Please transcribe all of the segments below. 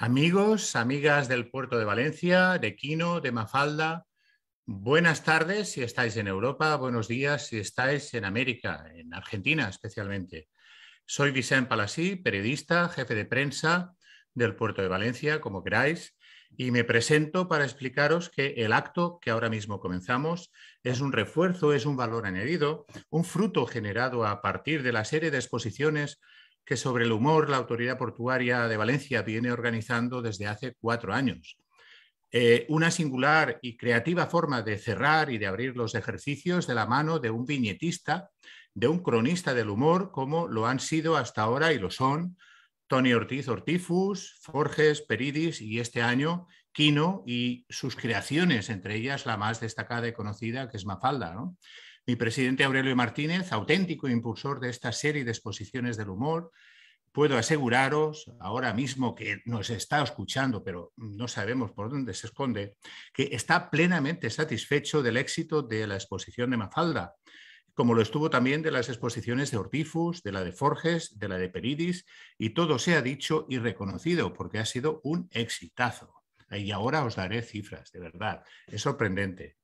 Amigos, amigas del puerto de Valencia, de Quino, de Mafalda, buenas tardes si estáis en Europa, buenos días si estáis en América, en Argentina especialmente. Soy Vicente Palasí, periodista, jefe de prensa del puerto de Valencia, como queráis, y me presento para explicaros que el acto que ahora mismo comenzamos es un refuerzo, es un valor añadido, un fruto generado a partir de la serie de exposiciones que sobre el humor la Autoridad Portuaria de Valencia viene organizando desde hace cuatro años. Eh, una singular y creativa forma de cerrar y de abrir los ejercicios de la mano de un viñetista, de un cronista del humor, como lo han sido hasta ahora y lo son Tony Ortiz Ortifus, Forges, Peridis y este año Kino y sus creaciones, entre ellas la más destacada y conocida que es Mafalda. Mi presidente Aurelio Martínez, auténtico impulsor de esta serie de exposiciones del humor, puedo aseguraros ahora mismo que nos está escuchando, pero no sabemos por dónde se esconde, que está plenamente satisfecho del éxito de la exposición de Mafalda, como lo estuvo también de las exposiciones de Ortifus, de la de Forges, de la de Peridis, y todo se ha dicho y reconocido porque ha sido un exitazo. Y ahora os daré cifras, de verdad, es sorprendente.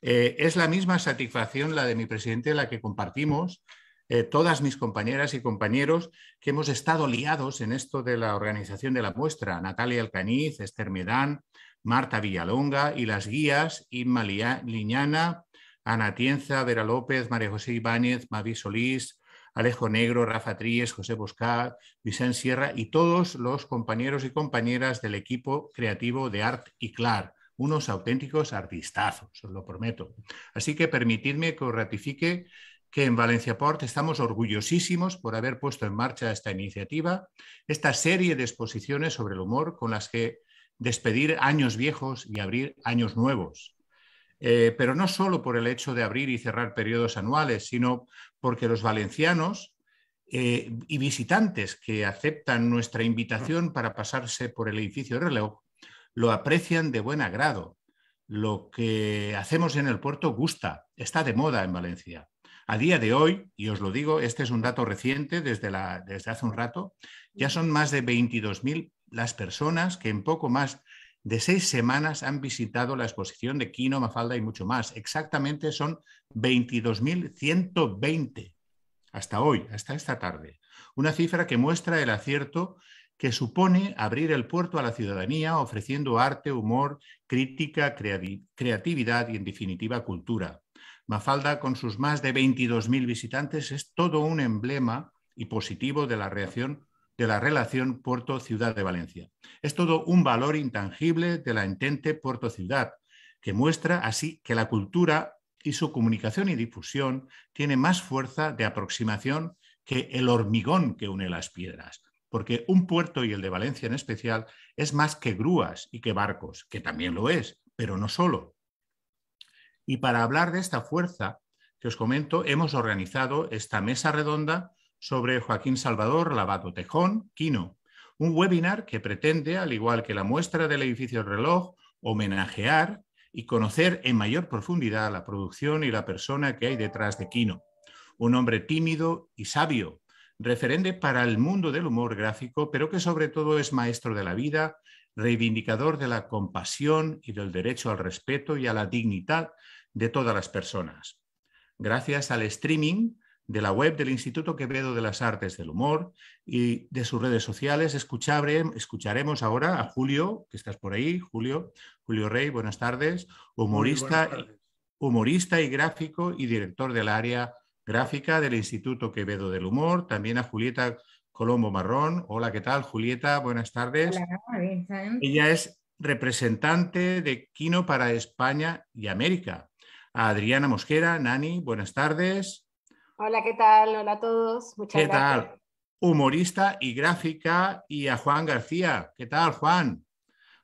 Eh, es la misma satisfacción la de mi presidente, la que compartimos eh, todas mis compañeras y compañeros que hemos estado liados en esto de la organización de la muestra. Natalia Alcaniz, Esther Medán, Marta Villalonga y las guías Inma Liñana, Ana Tienza, Vera López, María José Ibáñez, Mavi Solís, Alejo Negro, Rafa Tríes, José Bosca, Vicente Sierra y todos los compañeros y compañeras del equipo creativo de Art y Clar, unos auténticos artistazos, os lo prometo. Así que permitidme que os ratifique que en Valencia Port estamos orgullosísimos por haber puesto en marcha esta iniciativa, esta serie de exposiciones sobre el humor con las que despedir años viejos y abrir años nuevos eh, pero no solo por el hecho de abrir y cerrar periodos anuales, sino porque los valencianos eh, y visitantes que aceptan nuestra invitación para pasarse por el edificio de reloj lo aprecian de buen agrado. Lo que hacemos en el puerto gusta, está de moda en Valencia. A día de hoy, y os lo digo, este es un dato reciente desde, desde hace un rato, ya son más de 22.000 las personas que en poco más de seis semanas han visitado la exposición de Quino, Mafalda y mucho más. Exactamente son 22.120 hasta hoy, hasta esta tarde. Una cifra que muestra el acierto que supone abrir el puerto a la ciudadanía ofreciendo arte, humor, crítica, creatividad y, en definitiva, cultura. Mafalda, con sus más de 22.000 visitantes, es todo un emblema y positivo de la reacción de la relación Puerto-Ciudad de Valencia. Es todo un valor intangible de la entente Puerto-Ciudad, que muestra así que la cultura y su comunicación y difusión tiene más fuerza de aproximación que el hormigón que une las piedras, porque un puerto y el de Valencia en especial es más que grúas y que barcos, que también lo es, pero no solo. Y para hablar de esta fuerza que os comento, hemos organizado esta mesa redonda sobre Joaquín Salvador Lavato Tejón, Quino, un webinar que pretende, al igual que la muestra del edificio reloj, homenajear y conocer en mayor profundidad la producción y la persona que hay detrás de Quino, un hombre tímido y sabio, referente para el mundo del humor gráfico, pero que sobre todo es maestro de la vida, reivindicador de la compasión y del derecho al respeto y a la dignidad de todas las personas. Gracias al streaming de la web del Instituto Quevedo de las Artes del Humor y de sus redes sociales. escucharemos ahora a Julio, que estás por ahí, Julio, Julio Rey, buenas tardes, humorista, humorista y gráfico y director del área gráfica del Instituto Quevedo del Humor, también a Julieta Colombo Marrón. Hola, ¿qué tal, Julieta? Buenas tardes. Ella es representante de Kino para España y América. A Adriana Mosquera, Nani, buenas tardes. Hola, ¿qué tal? Hola a todos. Muchas ¿Qué tal? Humorista y gráfica y a Juan García. ¿Qué tal, Juan?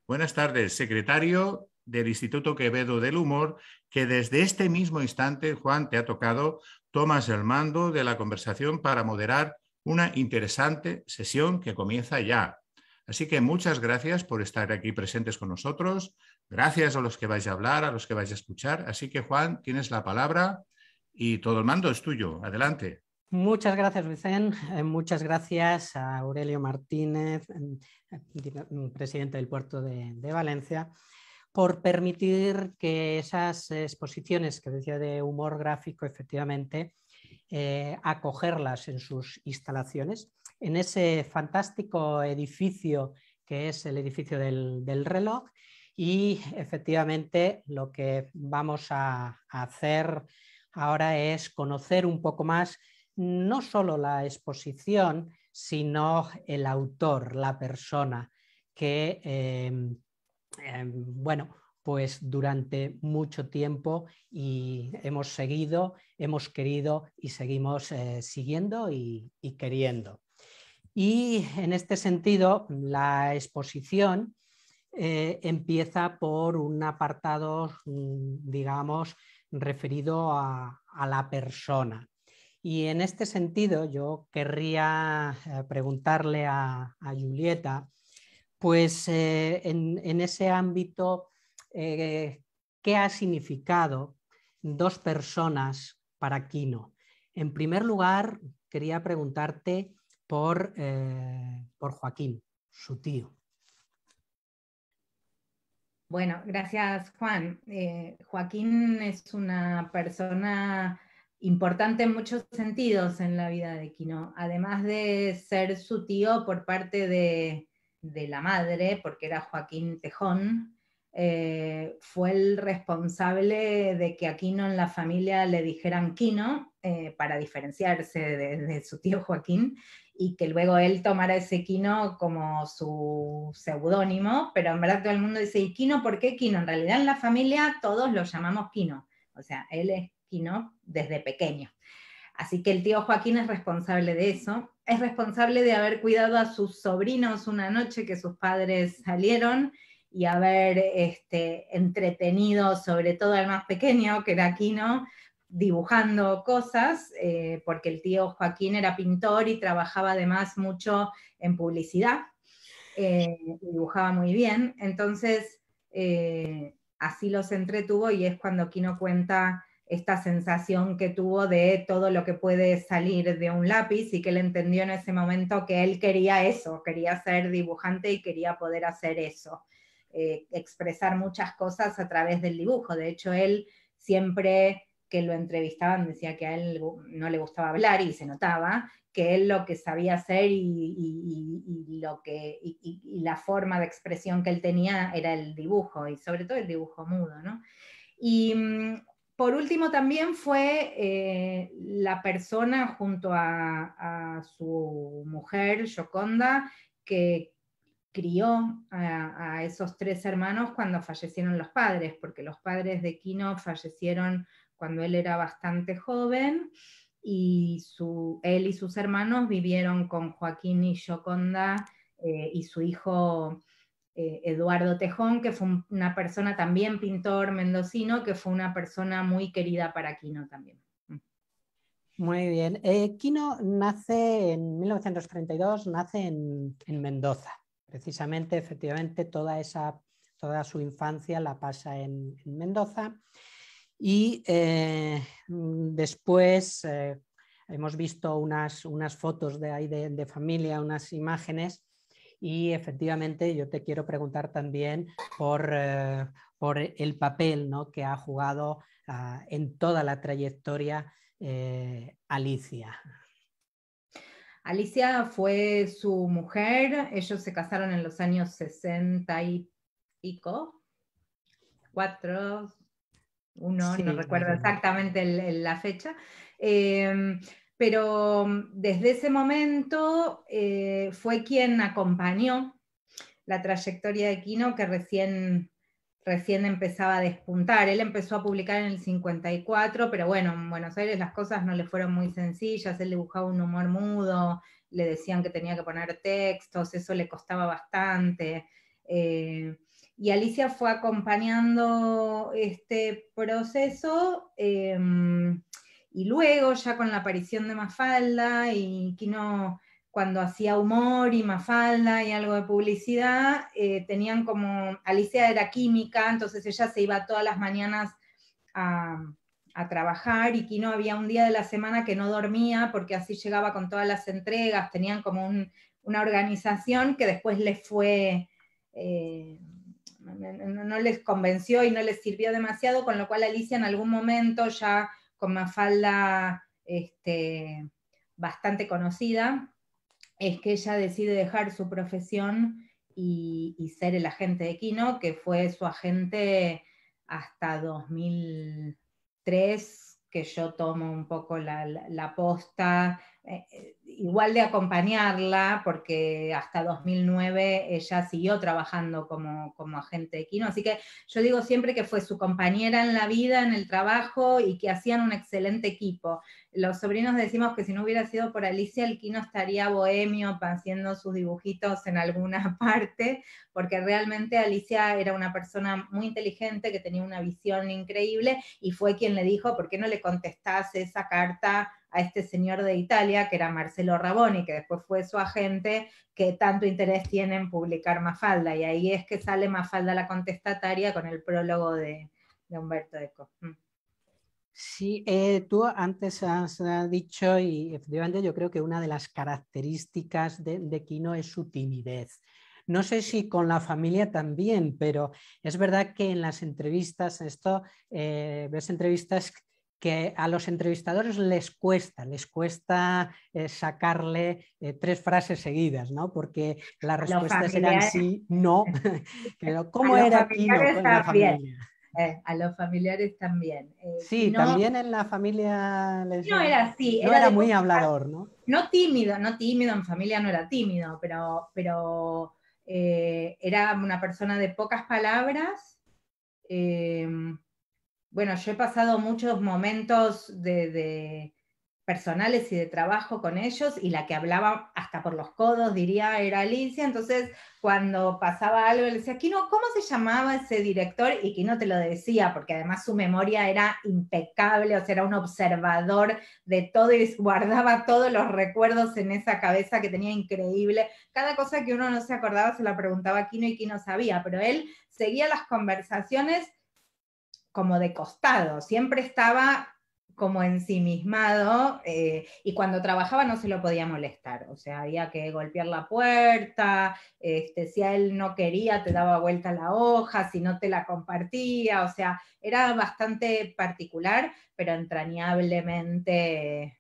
Buenas tardes, secretario del Instituto Quevedo del Humor, que desde este mismo instante, Juan, te ha tocado, tomas el mando de la conversación para moderar una interesante sesión que comienza ya. Así que muchas gracias por estar aquí presentes con nosotros. Gracias a los que vais a hablar, a los que vais a escuchar. Así que, Juan, tienes la palabra y todo el mando es tuyo. Adelante. Muchas gracias, Vicente. Eh, muchas gracias a Aurelio Martínez, mm, eh, presidente del puerto de, Valencia, por permitir que esas exposiciones que decía de humor gráfico, efectivamente, eh, acogerlas en sus instalaciones, en ese fantástico edificio que es el edificio del, reloj. Y efectivamente lo que vamos a hacer ahora es conocer un poco más no solo la exposición, sino el autor, la persona que, em, em, bueno, pues durante mucho tiempo y hemos seguido, hemos querido y seguimos eh, siguiendo y, queriendo. Y en este sentido, la exposición eh, empieza por un apartado, mm, digamos, referido a, la persona. Y en este sentido, yo querría eh, preguntarle a, Julieta, pues eh, en, ese ámbito, eh, ¿qué ha significado dos personas para Kino? En primer lugar, quería preguntarte por Joaquín, su tío. Bueno, gracias Juan. Eh, Joaquín es una persona importante en muchos sentidos en la vida de Quino, además de ser su tío por parte de, la madre, porque era Joaquín Tejón, eh, fue el responsable de que a Quino en la familia le dijeran Quino eh, para diferenciarse de, su tío Joaquín y que luego él tomara ese Quino como su seudónimo, pero en verdad todo el mundo dice, ¿y porque por qué En realidad en la familia todos lo llamamos Quino o sea, él es Quino desde pequeño. Así que el tío Joaquín es responsable de eso, es responsable de haber cuidado a sus sobrinos una noche que sus padres salieron y haber este, entretenido sobre todo al más pequeño, que era Quino dibujando cosas, eh, porque el tío Joaquín era pintor y trabajaba además mucho en publicidad, eh, dibujaba muy bien, entonces eh, así los entretuvo y es cuando Quino cuenta esta sensación que tuvo de todo lo que puede salir de un lápiz y que él entendió en ese momento que él quería eso, quería ser dibujante y quería poder hacer eso, expresar muchas cosas a través del dibujo. De hecho, él siempre que lo entrevistaban decía que a él no le gustaba hablar y se notaba, que él lo que sabía hacer y, y la forma de expresión que él tenía era el dibujo, y sobre todo el dibujo mudo. ¿no? Y mm, por último también fue eh, la persona junto a, su mujer, Joconda, que crió a, a, esos tres hermanos cuando fallecieron los padres, porque los padres de Kino fallecieron cuando él era bastante joven y él y sus hermanos vivieron con Joaquín y Joconda eh, y su hijo eh, Eduardo Tejón, que fue una persona también pintor mendocino, que fue una persona muy querida para Quino también. Mm. Muy bien. Eh, Quino nace en 1932, nace en, Mendoza. Precisamente, efectivamente, toda, esa, toda su infancia la pasa en, en Mendoza y eh, mm, después eh, hemos visto unas, unas fotos de ahí de, familia, unas imágenes, y efectivamente yo te quiero preguntar también por, eh, el papel que ha jugado ah, en toda la trayectoria Alicia. Alicia fue su mujer, ellos se casaron en los años sesenta y pico, cuatro, uno, no recuerdo exactamente la fecha. Em, pero mm, desde ese momento eh, fue quien acompañó la trayectoria de Quino que recién, recién empezaba a despuntar. Él empezó a publicar en el 54, pero bueno, en Buenos Aires las cosas no le fueron muy sencillas, él dibujaba un humor mudo, le decían que tenía que poner textos, eso le costaba bastante. Eh, y Alicia fue acompañando este proceso em, y luego ya con la aparición de Mafalda y Kino cuando hacía humor y Mafalda y algo de publicidad, eh, tenían como, Alicia era química, entonces ella se iba todas las mañanas a, trabajar y Kino había un día de la semana que no dormía porque así llegaba con todas las entregas, tenían como una organización que después le fue... Eh, no les convenció y no les sirvió demasiado, con lo cual Alicia en algún momento ya con Mafalda este, bastante conocida, es que ella decide dejar su profesión y, ser el agente de Kino, que fue su agente hasta 2003, que yo tomo un poco la, la posta eh, eh, igual de acompañarla, porque hasta 2009 ella siguió trabajando como, agente de Kino, así que yo digo siempre que fue su compañera en la vida, en el trabajo, y que hacían un excelente equipo. Los sobrinos decimos que si no hubiera sido por Alicia, el Kino estaría bohemio haciendo sus dibujitos en alguna parte, porque realmente Alicia era una persona muy inteligente, que tenía una visión increíble, y fue quien le dijo, ¿por qué no le contestase esa carta? a este señor de Italia, que era Marcelo Raboni, que después fue su agente, que tanto interés tiene en publicar Mafalda. Y ahí es que sale Mafalda la contestataria con el prólogo de, Humberto Eco. Mm. Sí, eh, tú antes has dicho, y efectivamente yo creo que una de las características de, de Quino es su timidez. No sé si con la familia también, pero es verdad que en las entrevistas, esto, eh, ves entrevistas que a los entrevistadores les cuesta, les cuesta eh, sacarle eh, tres frases seguidas, ¿no? Porque las respuestas eran sí, no. Pero, ¿Cómo era aquí la familia? Eh, a los familiares también. sí, también en la familia... No era así. No era, muy hablador, ¿no? No tímido, no tímido, en familia no era tímido, pero, pero era una persona de pocas palabras bueno, yo he pasado muchos momentos de, personales y de trabajo con ellos y la que hablaba hasta por los codos, diría, era Alicia. Entonces, cuando pasaba algo, le decía, Kino, ¿cómo se llamaba ese director? Y Kino te lo decía, porque además su memoria era impecable, o sea, era un observador de todo y guardaba todos los recuerdos en esa cabeza que tenía increíble. Cada cosa que uno no se acordaba se la preguntaba a Kino y Kino sabía, pero él seguía las conversaciones como de costado, siempre estaba como ensimismado eh, y cuando trabajaba no se lo podía molestar, o sea, había que golpear la puerta, este, si él no quería te daba vuelta la hoja, si no te la compartía, o sea, era bastante particular, pero entrañablemente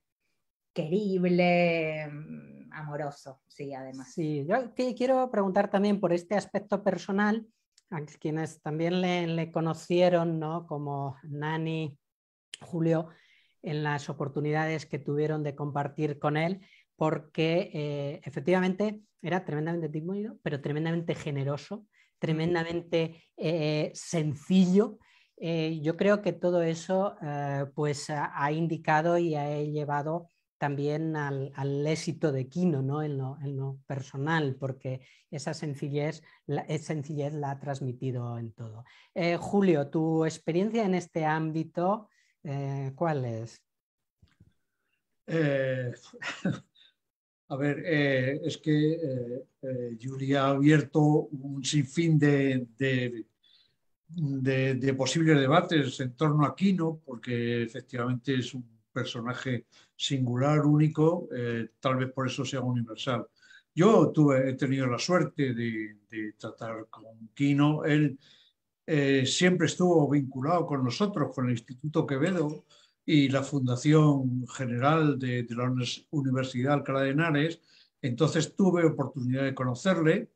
querible, mm, amoroso, sí, además. Sí, yo quiero preguntar también por este aspecto personal a quienes también le, conocieron como Nani, Julio, en las oportunidades que tuvieron de compartir con él, porque eh, efectivamente era tremendamente tímido, pero tremendamente generoso, tremendamente eh, sencillo. Eh, yo creo que todo eso pues ha indicado y ha llevado también al, éxito de Quino ¿no? En, lo, personal, porque esa sencillez la, esa sencillez la ha transmitido en todo. Eh, Julio, tu experiencia en este ámbito, eh, ¿cuál es? Eh, a ver, es que Julia ha abierto un sinfín de, posibles debates en torno a Quino, porque efectivamente es un personaje singular, único, eh, tal vez por eso sea universal. Yo tuve, he tenido la suerte de, de tratar con Quino, él eh, siempre estuvo vinculado con nosotros, con el Instituto Quevedo y la Fundación General de, la Universidad Alcalá de Henares, entonces tuve oportunidad de conocerle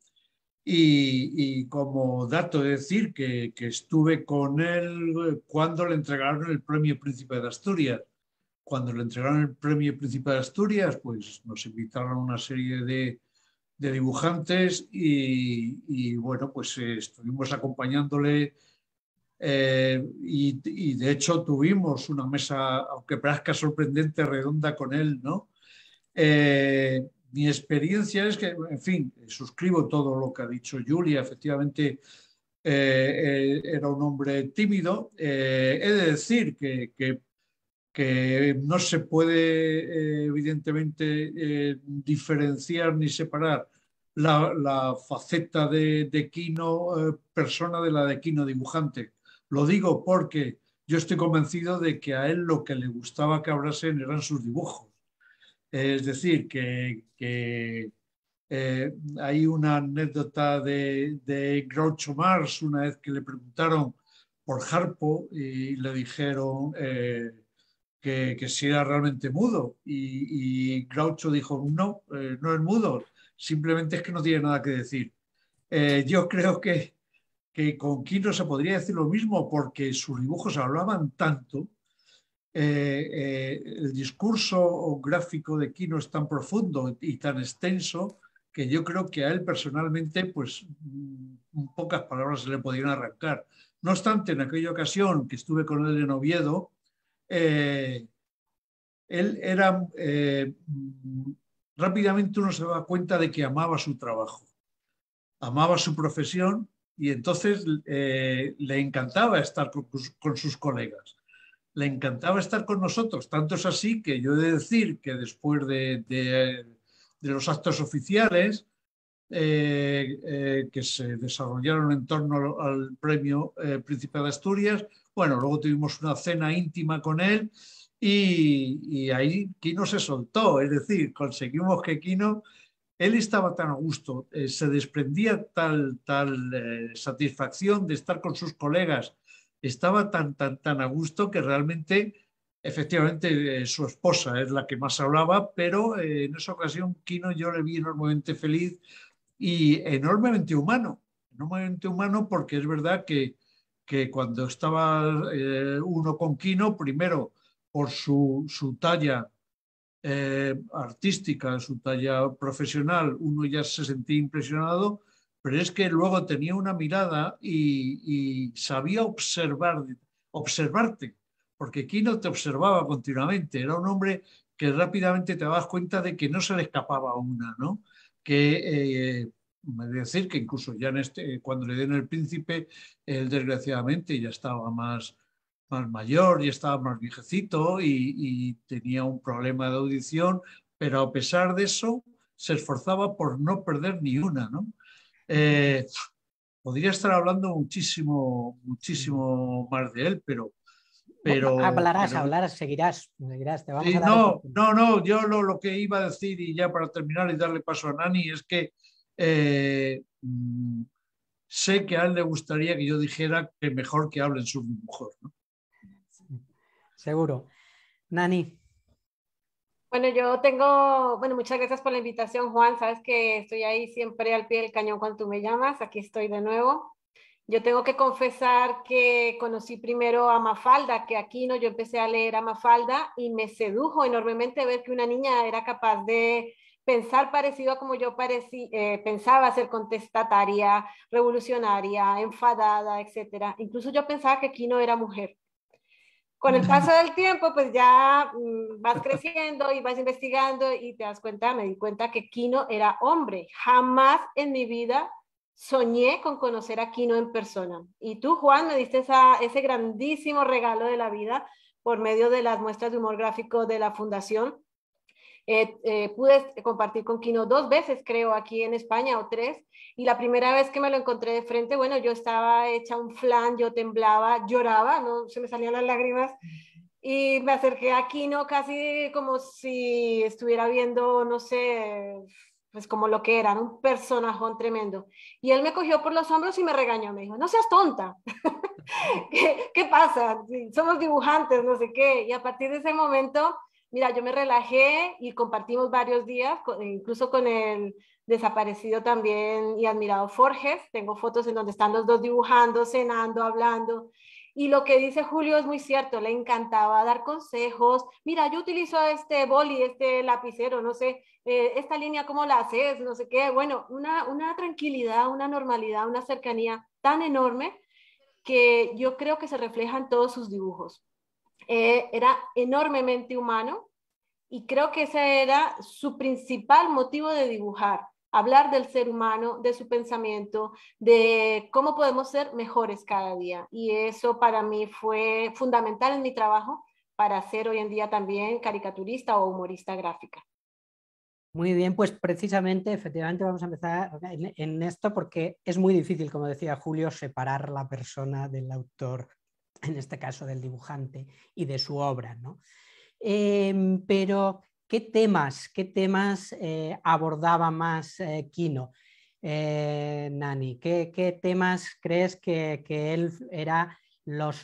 y, como dato de decir que, que, estuve con él cuando le entregaron el Premio Príncipe de Asturias cuando le entregaron el premio Príncipe de Asturias, pues nos invitaron a una serie de, dibujantes y, bueno, pues eh, estuvimos acompañándole eh, y, de hecho tuvimos una mesa, aunque parezca sorprendente, redonda con él, ¿no? Eh, mi experiencia es que, en fin, suscribo todo lo que ha dicho Julia, efectivamente era un hombre tímido. he de decir que que no se puede eh, evidentemente eh, diferenciar ni separar la, faceta de, de eh, persona de la de Quino dibujante. Lo digo porque yo estoy convencido de que a él lo que le gustaba que abrasen eran sus dibujos. Es decir, que, hay una anécdota de, de Groucho Mars una vez que le preguntaron por Harpo y le dijeron que, si era realmente mudo. Y, y dijo, no, eh, no es mudo, simplemente es que no tiene nada que decir. Eh, yo creo que, que con Quino se podría decir lo mismo porque sus dibujos hablaban tanto, eh, el discurso gráfico de Quino es tan profundo y tan extenso que yo creo que a él personalmente, pues mm, pocas palabras se le podían arrancar. No obstante, en aquella ocasión que estuve con él en Oviedo, eh, él era, eh, rápidamente uno se da cuenta de que amaba su trabajo, amaba su profesión y entonces eh, le encantaba estar con, sus colegas le encantaba estar con nosotros. Tanto es así que yo he de decir que después de, los actos oficiales que se desarrollaron en torno al premio Príncipe de Asturias, bueno, luego tuvimos una cena íntima con él y, ahí Kino se soltó, es decir, conseguimos que Kino, él estaba tan a gusto, eh, se desprendía tal, tal eh, satisfacción de estar con sus colegas, estaba tan, tan, tan a gusto que realmente efectivamente eh, su esposa es la que más hablaba, pero en esa ocasión Kino yo le vi enormemente feliz y enormemente humano, enormemente humano porque es verdad que que cuando estaba eh, uno con Kino, primero por su, talla eh, artística, su talla profesional, uno ya se sentía impresionado, pero es que luego tenía una mirada y, sabía observar, observarte, porque Kino te observaba continuamente, era un hombre que rápidamente te dabas cuenta de que no se le escapaba una, ¿no? que eh, me decir, que incluso ya en este, eh, cuando le dieron el príncipe, él desgraciadamente ya estaba más, más mayor, y estaba más viejecito y, tenía un problema de audición, pero a pesar de eso se esforzaba por no perder ni una. ¿no? Eh, podría estar hablando muchísimo, muchísimo más de él, pero... pero hablarás, hablarás, seguirás. seguirás te a no, no, no, yo lo, lo, que iba a decir y ya para terminar y darle paso a Nani es que eh, mm, sé que a él le gustaría que yo dijera que mejor que hablen su mujer. Seguro. Nani. Bueno, yo tengo, bueno, muchas gracias por la invitación, Juan. Sabes que estoy ahí siempre al pie del cañón cuando tú me llamas. Aquí estoy de nuevo. Yo tengo que confesar que conocí primero a Mafalda, que aquí no, yo empecé a leer a Mafalda y me sedujo enormemente ver que una niña era capaz de pensar parecido a como yo eh, pensaba ser contestataria, revolucionaria, enfadada, etcétera. Incluso yo pensaba que Kino era mujer. Con el paso del tiempo, pues ya mm, vas creciendo y vas investigando y te das cuenta, me di cuenta que Kino era hombre. Jamás en mi vida soñé con conocer a Kino en persona. Y tú, Juan, me diste ese grandísimo regalo de la vida por medio de las muestras de humor gráfico de la fundación, eh, eh, pude compartir con Kino dos veces, creo, aquí en España o tres. Y la primera vez que me lo encontré de frente, bueno, yo estaba hecha un flan, yo temblaba, lloraba, no se me salían las lágrimas. Y me acerqué a Kino casi como si estuviera viendo, no sé, pues como lo que era, un personajón tremendo. Y él me cogió por los hombros y me regañó, me dijo, no seas tonta, ¿Qué, ¿Qué, pasa? Somos dibujantes, no sé qué. Y a partir de ese momento mira, yo me relajé y compartimos varios días, e incluso con el desaparecido también y admirado Forges. Tengo fotos en donde están los dos dibujando, cenando, hablando. Y lo que dice Julio es muy cierto, le encantaba dar consejos. Mira, yo utilizo este boli, este lapicero, no sé, eh, esta línea, ¿cómo la haces? No sé qué. Bueno, una, una tranquilidad, una normalidad, una cercanía tan enorme que yo creo que se refleja en todos sus dibujos. Eh, era enormemente humano y creo que ese era su principal motivo de dibujar, hablar del ser humano, de su pensamiento, de cómo podemos ser mejores cada día. Y eso para mí fue fundamental en mi trabajo para ser hoy en día también caricaturista o humorista gráfica. Muy bien, pues precisamente, efectivamente, vamos a empezar en, esto porque es muy difícil, como decía Julio, separar la persona del autor en este caso del dibujante y de su obra. Em, pero, ¿qué temas, qué temas eh, abordaba más eh, Kino? Eh, Nani, ¿qué, temas crees que, él era los,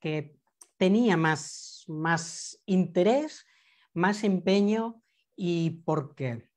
que tenía más, más interés, más empeño y por qué?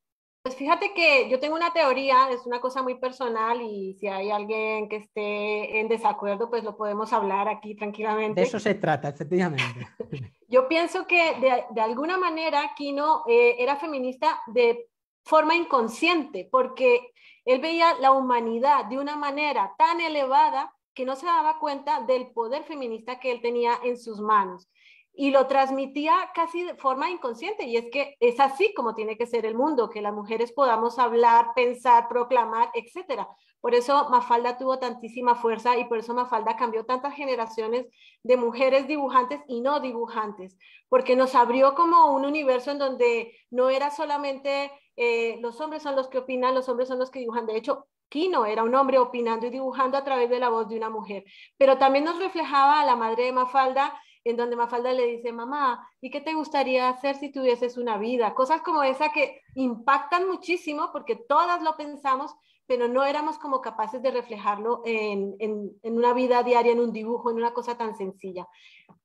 Pues que yo tengo una teoría, es una cosa muy personal y si hay alguien que esté en desacuerdo, pues lo podemos hablar aquí tranquilamente. De eso se trata, efectivamente. yo pienso que de, de alguna manera Kino eh, era feminista de forma inconsciente, porque él veía la humanidad de una manera tan elevada que no se daba cuenta del poder feminista que él tenía en sus manos y lo transmitía casi de forma inconsciente. Y es que es así como tiene que ser el mundo, que las mujeres podamos hablar, pensar, proclamar, etc. Por eso Mafalda tuvo tantísima fuerza y por eso Mafalda cambió tantas generaciones de mujeres dibujantes y no dibujantes, porque nos abrió como un universo en donde no era solamente eh, los hombres son los que opinan, los hombres son los que dibujan. De hecho, Kino era un hombre opinando y dibujando a través de la voz de una mujer, pero también nos reflejaba a la madre de Mafalda en donde Mafalda le dice, mamá, ¿y qué te gustaría hacer si tuvieses una vida? Cosas como esa que impactan muchísimo porque todas lo pensamos, pero no éramos como capaces de reflejarlo en, una vida diaria, en un dibujo, en una cosa tan sencilla.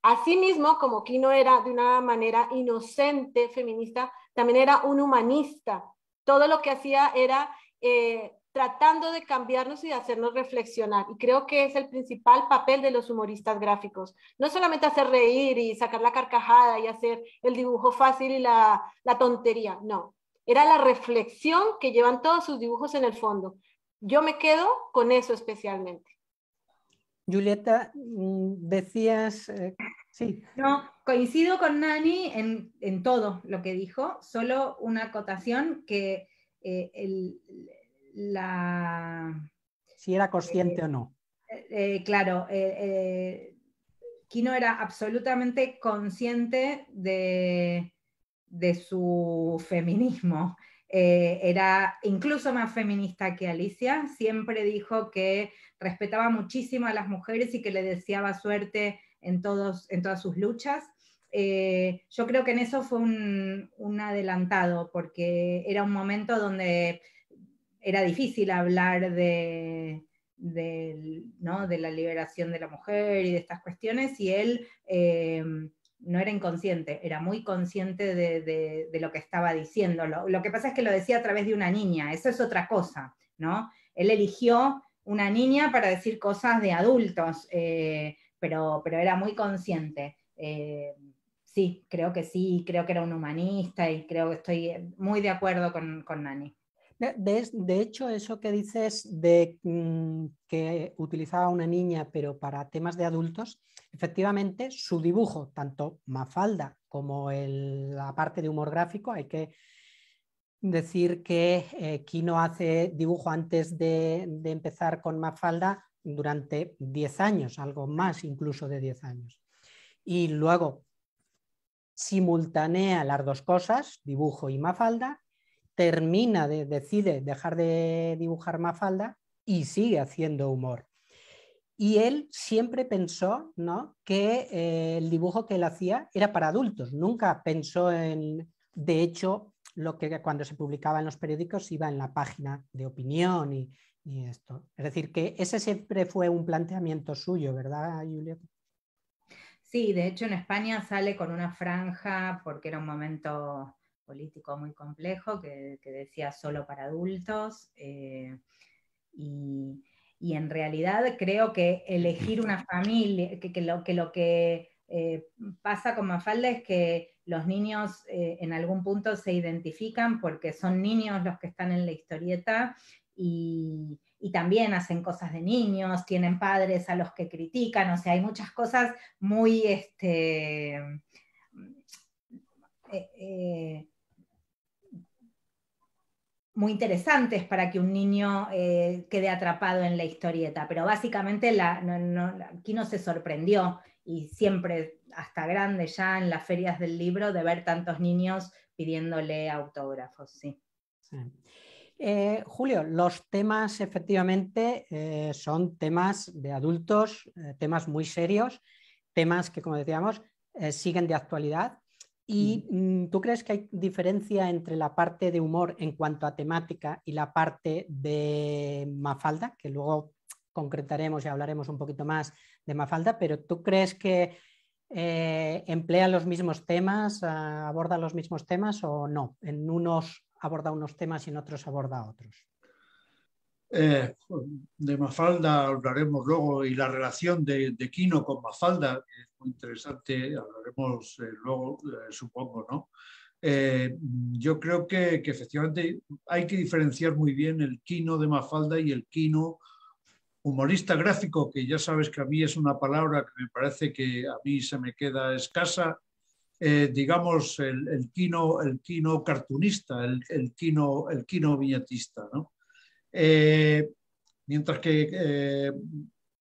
Asimismo, como Kino era de una manera inocente, feminista, también era un humanista. Todo lo que hacía era eh, tratando de cambiarnos y de hacernos reflexionar. Y creo que es el principal papel de los humoristas gráficos. No solamente hacer reír y sacar la carcajada y hacer el dibujo fácil y la, tontería, no. Era la reflexión que llevan todos sus dibujos en el fondo. Yo me quedo con eso especialmente. Julieta, mm, decías... Eh, sí. No, coincido con Nani en, todo lo que dijo, solo una acotación que eh, el la... Si era eh, consciente o no. Eh, eh, claro, Kino era absolutamente consciente de, de su feminismo. era incluso más feminista que Alicia, siempre dijo que respetaba muchísimo a las mujeres y que le deseaba suerte en, todos, en todas sus luchas. yo creo que en eso fue un, adelantado, porque era un momento donde era difícil hablar de, la liberación de la mujer y de estas cuestiones, y él eh, no era inconsciente, era muy consciente de, lo que estaba diciendo. Lo, que pasa es que lo decía a través de una niña, eso es otra cosa, ¿no? Él eligió una niña para decir cosas de adultos, eh, pero, pero, era muy consciente. Eh, sí, creo que sí, creo que era un humanista y creo que estoy muy de acuerdo con Nani. De, hecho, eso que dices de mm, que utilizaba una niña, pero para temas de adultos, efectivamente su dibujo, tanto Mafalda como la parte de humor gráfico, hay que decir que eh, Kino hace dibujo antes de, de empezar con Mafalda durante 10 años, algo más incluso de 10 años. Y luego simultanea las dos cosas, dibujo y Mafalda, termina de, decide dejar de dibujar más falda y sigue haciendo humor. Y él siempre pensó ¿no? que eh, el dibujo que él hacía era para adultos, nunca pensó en, de hecho, lo que cuando se publicaba en los periódicos iba en la página de opinión y, y esto. Es decir, que ese siempre fue un planteamiento suyo, ¿verdad, Julia Sí, de hecho en España sale con una franja porque era un momento político muy complejo que, decía solo para adultos. Eh, y, en realidad creo que elegir una familia, que, lo que, eh, pasa con Mafalda es que los niños eh, en algún punto se identifican porque son niños los que están en la historieta y, también hacen cosas de niños, tienen padres a los que critican, o sea, hay muchas cosas muy, este, muy interesantes para que un niño eh, quede atrapado en la historieta, pero básicamente la, no, aquí no se sorprendió y siempre, hasta grande ya en las ferias del libro, de ver tantos niños pidiéndole autógrafos. Eh, Julio, los temas efectivamente eh, son temas de adultos, temas muy serios, temas que, como decíamos, siguen de actualidad ¿Y mm, tú crees que hay diferencia entre la parte de humor en cuanto a temática y la parte de Mafalda, que luego concretaremos y hablaremos un poquito más de Mafalda, pero tú crees que eh, emplea los mismos temas, ah, aborda los mismos temas o no? En unos aborda unos temas y en otros aborda otros. Eh, de Mafalda hablaremos luego y la relación de, de Quino con Mafalda es muy interesante, hablaremos eh, luego, eh, supongo, ¿no? yo creo que, efectivamente hay que diferenciar muy bien el Quino de Mafalda y el Quino humorista gráfico, que ya sabes que a mí es una palabra que me parece que a mí se me queda escasa, digamos, el, el, quino, el quino cartunista, el, quino, el quino viñetista. ¿no? Eh, mientras que, eh,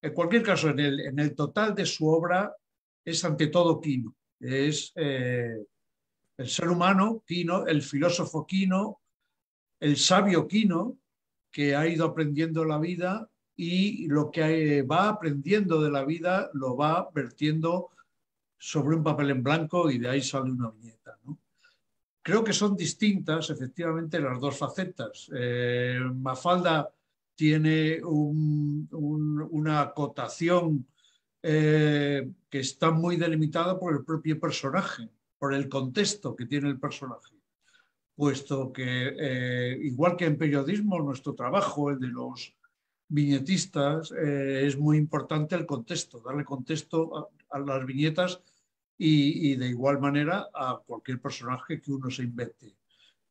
en cualquier caso, en el, total de su obra es ante todo Quino, es eh, el ser humano Quino, el filósofo Quino, el sabio Quino, que ha ido aprendiendo la vida y lo que va aprendiendo de la vida lo va vertiendo sobre un papel en blanco y de ahí sale una viñeta. ¿no? Creo que son distintas, efectivamente, las dos facetas. Eh, Mafalda tiene una acotación eh, que está muy delimitada por el propio personaje, por el contexto que tiene el personaje. Puesto que, eh, igual que en periodismo, nuestro trabajo, el de los viñetistas, es muy importante el contexto, darle contexto a las viñetas y, de igual manera a cualquier personaje que uno se invente.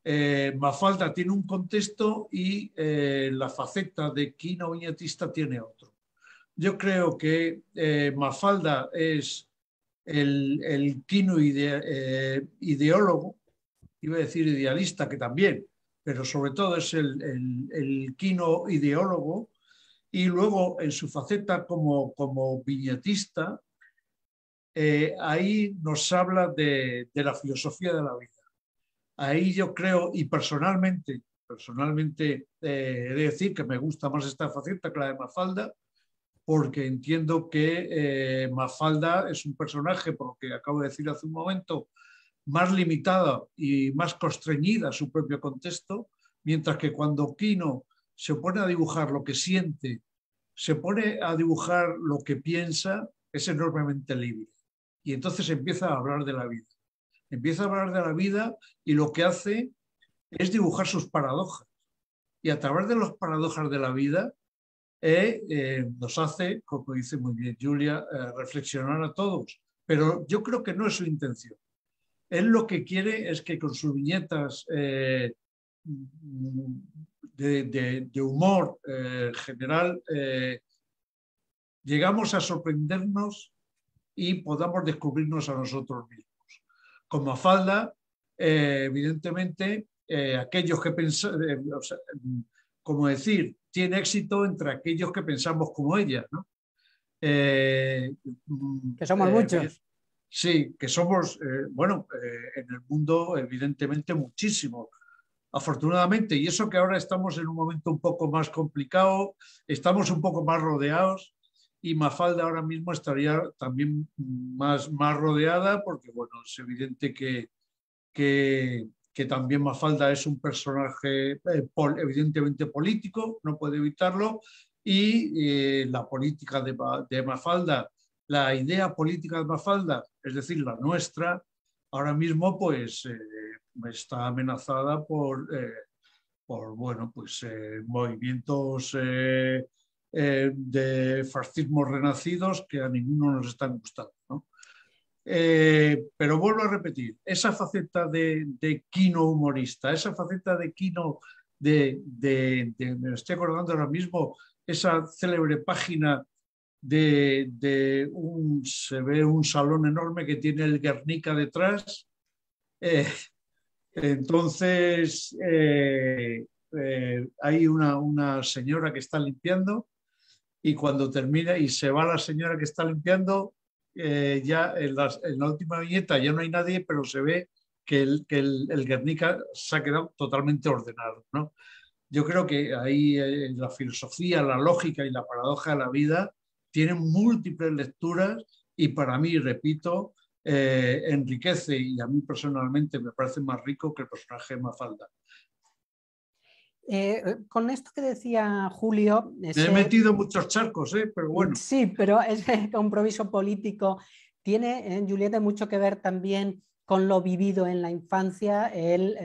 Eh, Mafalda tiene un contexto y eh, la faceta de Quino Viñetista tiene otro. Yo creo que eh, Mafalda es el, Quino ideólogo, iba a decir idealista, que también, pero sobre todo es el, Quino ideólogo, y luego en su faceta como, como viñetista eh, ahí nos habla de, la filosofía de la vida. Ahí yo creo, y personalmente, personalmente eh, he de decir que me gusta más esta faceta que la de Mafalda, porque entiendo que eh, Mafalda es un personaje, por lo que acabo de decir hace un momento, más limitada y más constreñida a su propio contexto, mientras que cuando Kino se pone a dibujar lo que siente, se pone a dibujar lo que piensa, es enormemente libre. Y entonces empieza a hablar de la vida. Empieza a hablar de la vida y lo que hace es dibujar sus paradojas. Y a través de los paradojas de la vida eh, eh, nos hace, como dice muy bien Julia, eh, reflexionar a todos. Pero yo creo que no es su intención. Él lo que quiere es que con sus viñetas de, de humor general llegamos a sorprendernos y podamos descubrirnos a nosotros mismos. Como falda, eh, evidentemente, eh, aquellos que pensamos, eh, como decir, tiene éxito entre aquellos que pensamos como ella, ¿no? que somos muchos. Sí, que somos, bueno, en el mundo evidentemente muchísimos, afortunadamente, y eso que ahora estamos en un momento un poco más complicado, estamos un poco más rodeados, y Mafalda ahora mismo estaría también más, más rodeada porque, bueno, es evidente que, que, también Mafalda es un personaje eh, evidentemente político, no puede evitarlo, y eh, la política de, Mafalda, la idea política de Mafalda, es decir, la nuestra, ahora mismo pues eh, está amenazada por, por bueno, pues, movimientos eh, de fascismos renacidos que a ninguno nos están gustando. Eh, pero vuelvo a repetir, esa faceta de, quino humorista, esa faceta de quino de, me estoy acordando ahora mismo, esa célebre página de, un, se ve un salón enorme que tiene el Guernica detrás. Eh, entonces, hay una señora que está limpiando y cuando termina y se va la señora que está limpiando, eh, ya en, la última viñeta ya no hay nadie, pero se ve que el, que el, Guernica se ha quedado totalmente ordenado. ¿no? Yo creo que ahí eh, la filosofía, la lógica y la paradoja de la vida tienen múltiples lecturas y para mí, repito, eh, enriquece y a mí personalmente me parece más rico que el personaje de Mafalda. Eh, eh, con esto que decía Julio... he metido muchos charcos, ¿eh? pero bueno. Sí, pero ese compromiso político tiene, en Julieta, mucho que ver también con lo vivido en la infancia. Él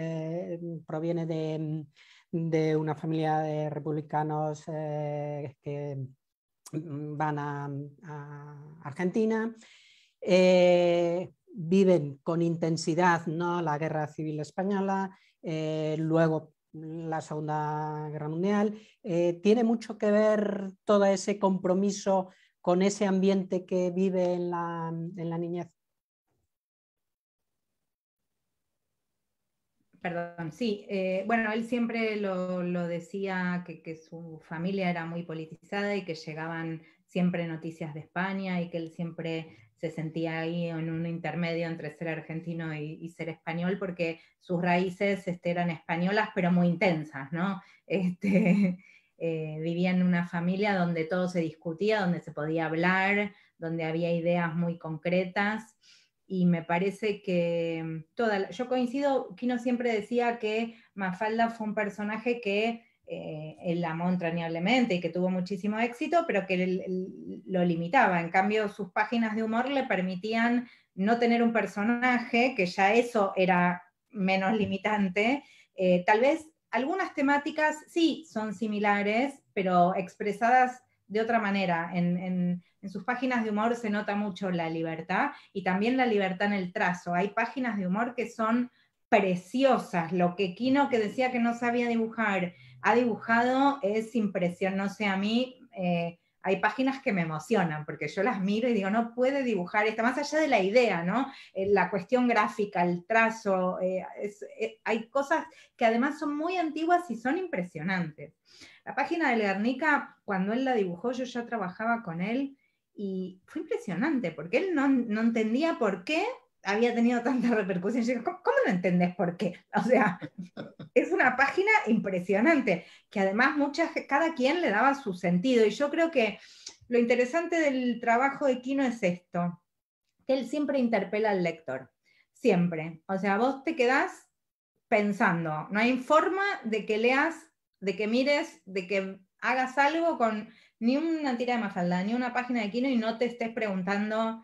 proviene de, una familia de republicanos que van a, Argentina. viven con intensidad ¿no? la guerra civil española, luego la Segunda Guerra Mundial. Eh, ¿Tiene mucho que ver todo ese compromiso con ese ambiente que vive en la, en niñez? Perdón, sí. Eh, bueno, él siempre lo, decía que, que, su familia era muy politizada y que llegaban siempre noticias de España y que él siempre se sentía ahí en un intermedio entre ser argentino y, ser español, porque sus raíces este, eran españolas, pero muy intensas, ¿no? Este, eh, vivía en una familia donde todo se discutía, donde se podía hablar, donde había ideas muy concretas. Y me parece que toda, yo coincido, Quino siempre decía que Mafalda fue un personaje que en eh, la amó entrañablemente y que tuvo muchísimo éxito, pero que lo limitaba. En cambio, sus páginas de humor le permitían no tener un personaje, que ya eso era menos limitante. Eh, tal vez algunas temáticas sí son similares, pero expresadas de otra manera. En, en, sus páginas de humor se nota mucho la libertad y también la libertad en el trazo. Hay páginas de humor que son preciosas. Lo que Kino que decía que no sabía dibujar ha dibujado es impresión, no sé, a mí eh, hay páginas que me emocionan porque yo las miro y digo, no puede dibujar está más allá de la idea, ¿no? Eh, la cuestión gráfica, el trazo, eh, hay cosas que además son muy antiguas y son impresionantes. La página de Guernica, cuando él la dibujó, yo ya trabajaba con él y fue impresionante porque él no entendía por qué había tenido tanta repercusión. ¿cómo, no entendés por qué? O sea, es una página impresionante, que además cada quien le daba su sentido. Y yo creo que lo interesante del trabajo de Kino es esto, que él siempre interpela al lector, siempre. O sea, vos te quedás pensando, no hay forma de que leas, de que mires, de que hagas algo con ni una tira de mafalda, ni una página de Kino y no te estés preguntando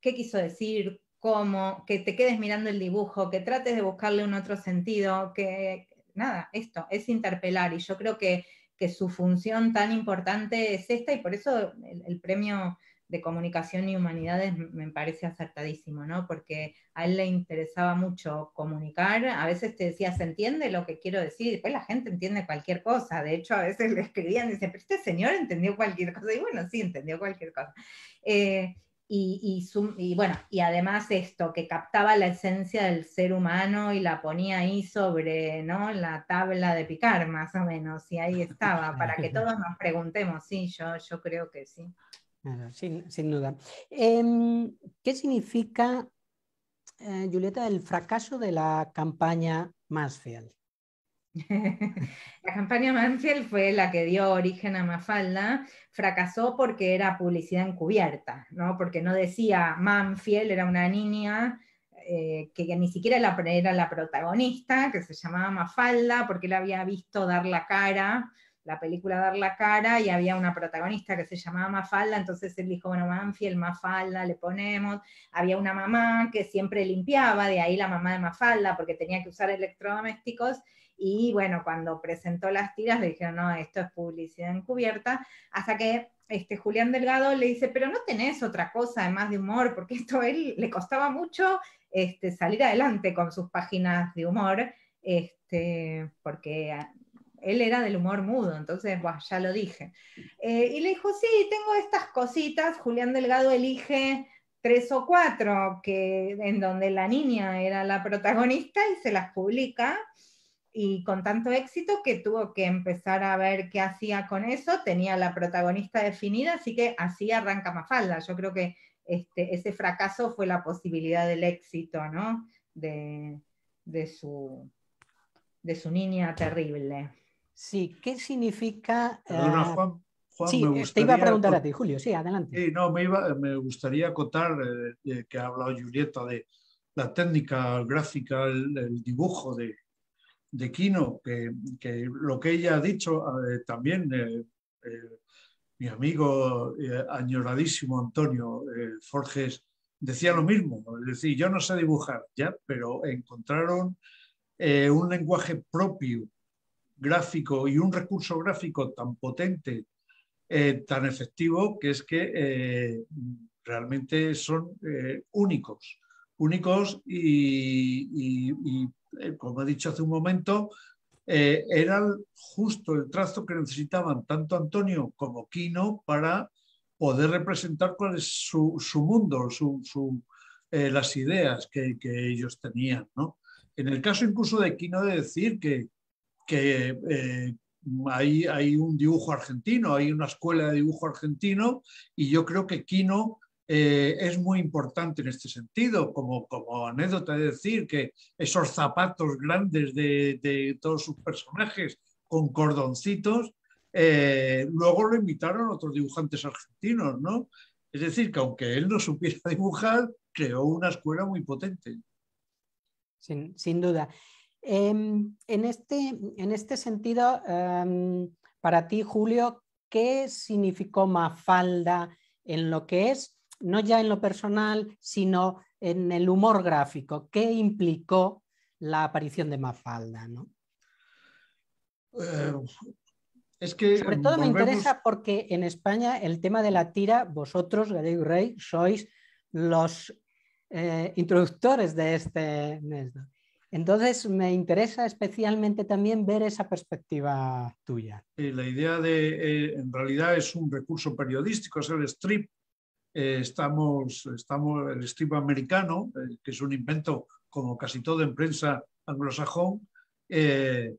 qué quiso decir, como que te quedes mirando el dibujo, que trates de buscarle un otro sentido, que nada, esto es interpelar y yo creo que, que su función tan importante es esta y por eso el, premio de comunicación y humanidades me parece acertadísimo, ¿no? Porque a él le interesaba mucho comunicar, a veces te decía, se entiende lo que quiero decir, y después la gente entiende cualquier cosa, de hecho a veces le escribían, dicen, pero este señor entendió cualquier cosa, y bueno, sí, entendió cualquier cosa. Eh, y, bueno, y además esto, que captaba la esencia del ser humano y la ponía ahí sobre la tabla de picar, más o menos, y ahí estaba, para que todos nos preguntemos, sí, yo, yo creo que sí. sin, duda. Em, ¿Qué significa, eh, Julieta, el fracaso de la campaña Mansfield? la campaña Manfield fue la que dio origen a Mafalda, fracasó porque era publicidad encubierta, ¿no? porque no decía Manfield, era una niña eh, que ni siquiera era la protagonista, que se llamaba Mafalda, porque él había visto dar la cara, la película dar la cara, y había una protagonista que se llamaba Mafalda, entonces él dijo, bueno, Manfield, Mafalda, le ponemos, había una mamá que siempre limpiaba, de ahí la mamá de Mafalda, porque tenía que usar electrodomésticos, y bueno, cuando presentó las tiras le dijeron, no, esto es publicidad encubierta, hasta que este, Julián Delgado le dice, pero no tenés otra cosa además de humor, porque esto a él le costaba mucho este, salir adelante con sus páginas de humor, este, porque él era del humor mudo, entonces, ya lo dije. Eh, y le dijo, sí, tengo estas cositas, Julián Delgado elige tres o cuatro, que, en donde la niña era la protagonista y se las publica y con tanto éxito que tuvo que empezar a ver qué hacía con eso, tenía la protagonista definida, así que así arranca Mafalda. Yo creo que este, ese fracaso fue la posibilidad del éxito, De, su, de su niña terrible. Sí, ¿qué significa... Eh, sí, gustaría, eh, te iba a preguntar a ti, Julio, sí, adelante. sí no, me, gustaría contar eh, que ha hablado Julieta de la técnica gráfica, el dibujo de, de Quino, que, lo que ella ha dicho eh, también, eh, eh, mi amigo añoradísimo Antonio Forges decía lo mismo, es decir, yo no sé dibujar ya, pero encontraron un lenguaje propio, gráfico y un recurso gráfico tan potente, tan efectivo, que es que realmente son únicos, únicos y eh, como he dicho hace un momento, eh, era justo el trazo que necesitaban tanto Antonio como Quino para poder representar cuál es su, mundo, eh, las ideas que, ellos tenían. En el caso incluso de Quino de decir que, hay, hay, un dibujo argentino, hay una escuela de dibujo argentino y yo creo que Quino eh, es muy importante en este sentido, como, como anécdota de decir que esos zapatos grandes de, todos sus personajes con cordoncitos, eh, luego lo invitaron otros dibujantes argentinos, ¿no? Es decir, que aunque él no supiera dibujar, creó una escuela muy potente. Sin, duda. Em, en, este, en, este, sentido, em, para ti, Julio, ¿qué significó Mafalda en lo que es no ya en lo personal, sino en el humor gráfico. ¿Qué implicó la aparición de Mafalda? ¿no? Eh, es que Sobre todo me interesa porque en España el tema de la tira, vosotros, Gallego Rey, sois los eh, introductores de este mes. Entonces me interesa especialmente también ver esa perspectiva tuya. La idea de, eh, en realidad es un recurso periodístico, es el strip, estamos, estamos, el strip americano, eh, que es un invento como casi toda en prensa anglosajón, eh,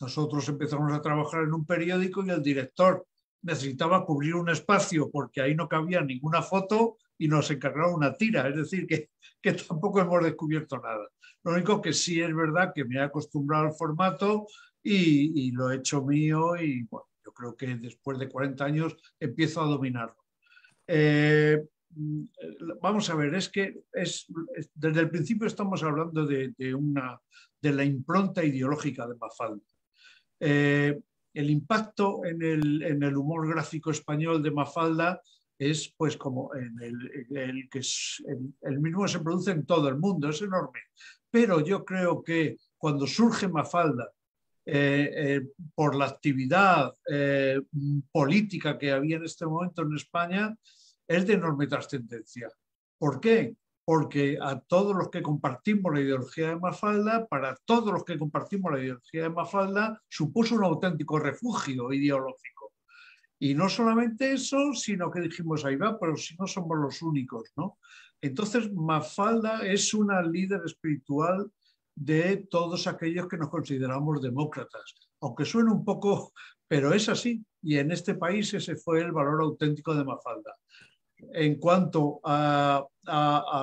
nosotros empezamos a trabajar en un periódico y el director necesitaba cubrir un espacio porque ahí no cabía ninguna foto y nos encargaron una tira, es decir, que, tampoco hemos descubierto nada. Lo único que sí es verdad que me he acostumbrado al formato y, y lo he hecho mío y bueno, yo creo que después de 40 años empiezo a dominarlo. Eh, mm, eh, vamos a ver, es que es, desde el principio estamos hablando de, una, de la impronta ideológica de Mafalda. Eh, el impacto en el, humor gráfico español de Mafalda es pues como el, que el mismo se produce en todo el mundo, es enorme. Pero yo creo que cuando surge Mafalda eh, eh, por la actividad eh, mm, política que había en este momento en España, es de enorme trascendencia. ¿Por qué? Porque a todos los que compartimos la ideología de Mafalda, para todos los que compartimos la ideología de Mafalda, supuso un auténtico refugio ideológico. Y no solamente eso, sino que dijimos, ahí va, pero si no somos los únicos, ¿no? Entonces, Mafalda es una líder espiritual de todos aquellos que nos consideramos demócratas. Aunque suene un poco, pero es así. Y en este país ese fue el valor auténtico de Mafalda. En cuanto a,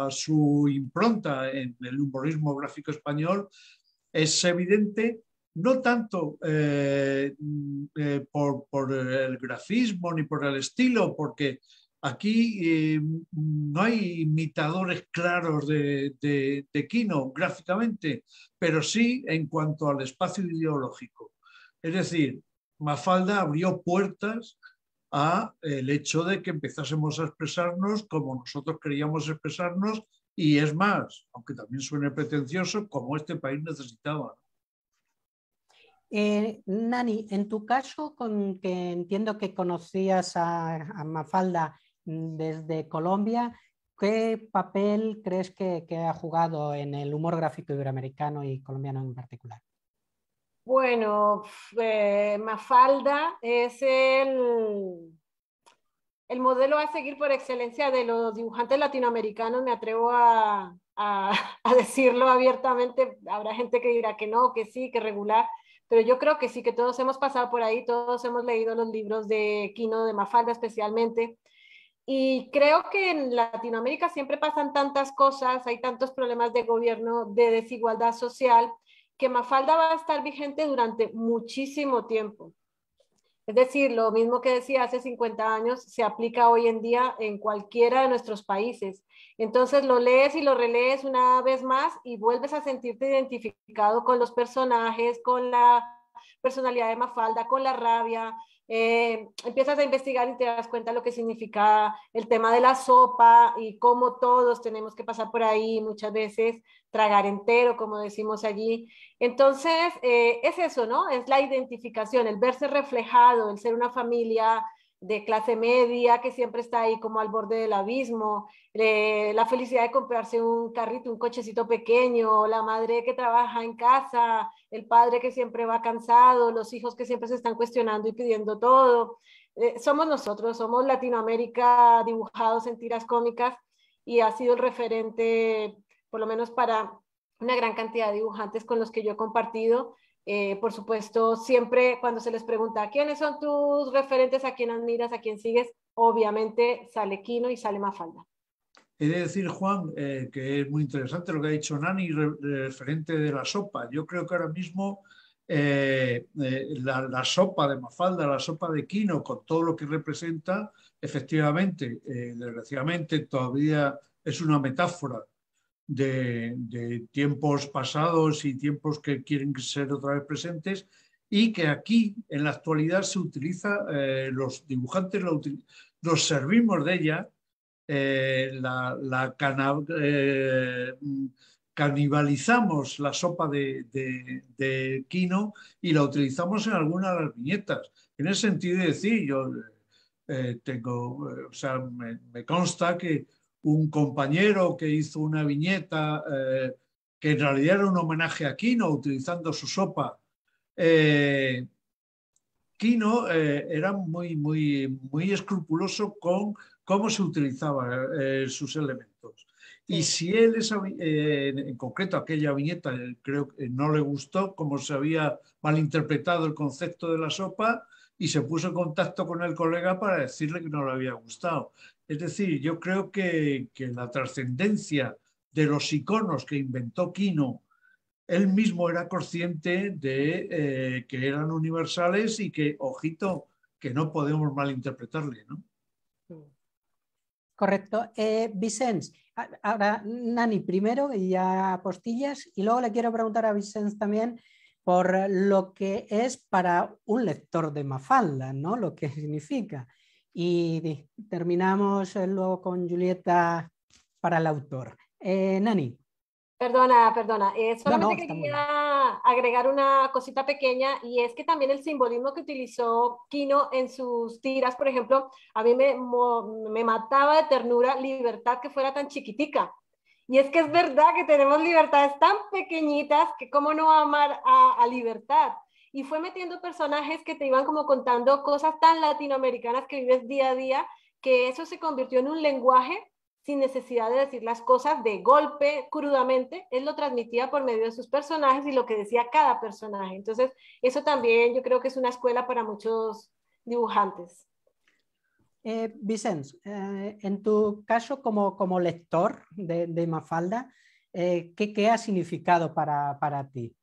su impronta en el humorismo gráfico español, es evidente no tanto eh, eh, por, el grafismo ni por el estilo, porque Aquí eh, no hay imitadores claros de, Quino Kino gráficamente, pero sí en cuanto al espacio ideológico. Es decir, Mafalda abrió puertas a el hecho de que empezásemos a expresarnos como nosotros queríamos expresarnos y es más, aunque también suene pretencioso, como este país necesitaba. Eh, Nani, en tu caso, con que entiendo que conocías a Mafalda Mm, desde Colombia, ¿qué papel crees que, ha jugado en el humor gráfico iberoamericano y colombiano en particular? Bueno, eh, Mafalda es el, el, modelo a seguir por excelencia de los dibujantes latinoamericanos, me atrevo a, decirlo abiertamente. Habrá gente que dirá que no, que sí, que regular, pero yo creo que sí, que todos hemos pasado por ahí, todos hemos leído los libros de Quino, de Mafalda especialmente. Y creo que en Latinoamérica siempre pasan tantas cosas, hay tantos problemas de gobierno, de desigualdad social, que Mafalda va a estar vigente durante muchísimo tiempo. Es decir, lo mismo que decía hace 50 años se aplica hoy en día en cualquiera de nuestros países. Entonces lo lees y lo relees una vez más y vuelves a sentirte identificado con los personajes, con la personalidad de Mafalda, con la rabia, eh, empiezas a investigar y te das cuenta lo que significa el tema de la sopa y cómo todos tenemos que pasar por ahí, muchas veces tragar entero, como decimos allí. Entonces, eh, es eso, ¿no? Es la identificación, el verse reflejado, el ser una familia de clase media que siempre está ahí como al borde del abismo, eh, la felicidad de comprarse un carrito, un cochecito pequeño, la madre que trabaja en casa, el padre que siempre va cansado, los hijos que siempre se están cuestionando y pidiendo todo. Eh, somos nosotros, somos Latinoamérica dibujados en tiras cómicas y ha sido el referente, por lo menos para una gran cantidad de dibujantes con los que yo he compartido eh, por supuesto, siempre cuando se les pregunta quiénes son tus referentes, a quién admiras, a quién sigues, obviamente sale Quino y sale Mafalda. He de decir, Juan, eh, que es muy interesante lo que ha dicho Nani referente de la sopa. Yo creo que ahora mismo eh, la, la, sopa de Mafalda, la sopa de Quino, con todo lo que representa, efectivamente, desgraciadamente todavía es una metáfora de, tiempos pasados y tiempos que quieren ser otra vez presentes, y que aquí en la actualidad se utiliza, eh, los dibujantes nos servimos de ella, eh, la, eh, canibalizamos la sopa de, quino y la utilizamos en algunas de las viñetas. En el sentido de decir, yo tengo, o sea, me consta que un compañero que hizo una viñeta eh, que en realidad era un homenaje a Quino, utilizando su sopa. Quino eh, eh, era muy, muy, muy escrupuloso con cómo se utilizaban sus elementos. Y si él, en concreto aquella viñeta, creo que no le gustó, cómo se había malinterpretado el concepto de la sopa, y se puso en contacto con el colega para decirle que no le había gustado. Es decir, yo creo que, la trascendencia de los iconos que inventó Kino, él mismo era consciente de eh, que eran universales y que, ojito, que no podemos malinterpretarle, ¿no? Correcto. Eh, Vicens, ahora Nani primero y ya Postillas, y luego le quiero preguntar a Vicens también por lo que es para un lector de Mafalda, ¿no? Lo que significa. Y terminamos eh, luego con Julieta para el autor. Eh, Nani. Perdona, perdona. Eh, solamente quería agregar una cosita pequeña y es que también el simbolismo que utilizó Kino en sus tiras, por ejemplo, a mí me, me mataba de ternura libertad que fuera tan chiquitica y es que es verdad que tenemos libertades tan pequeñitas que cómo no amar a, a libertad. Y fue metiendo personajes que te iban como contando cosas tan latinoamericanas que vives día a día, que eso se convirtió en un lenguaje sin necesidad de decir las cosas de golpe, crudamente, él lo transmitía por medio de sus personajes y lo que decía cada personaje. Entonces, eso también yo creo que es una escuela para muchos dibujantes. Eh, Vicente, eh, en tu caso como, como lector de, Mafalda, eh, ¿qué, ¿qué, ha significado para, para ti?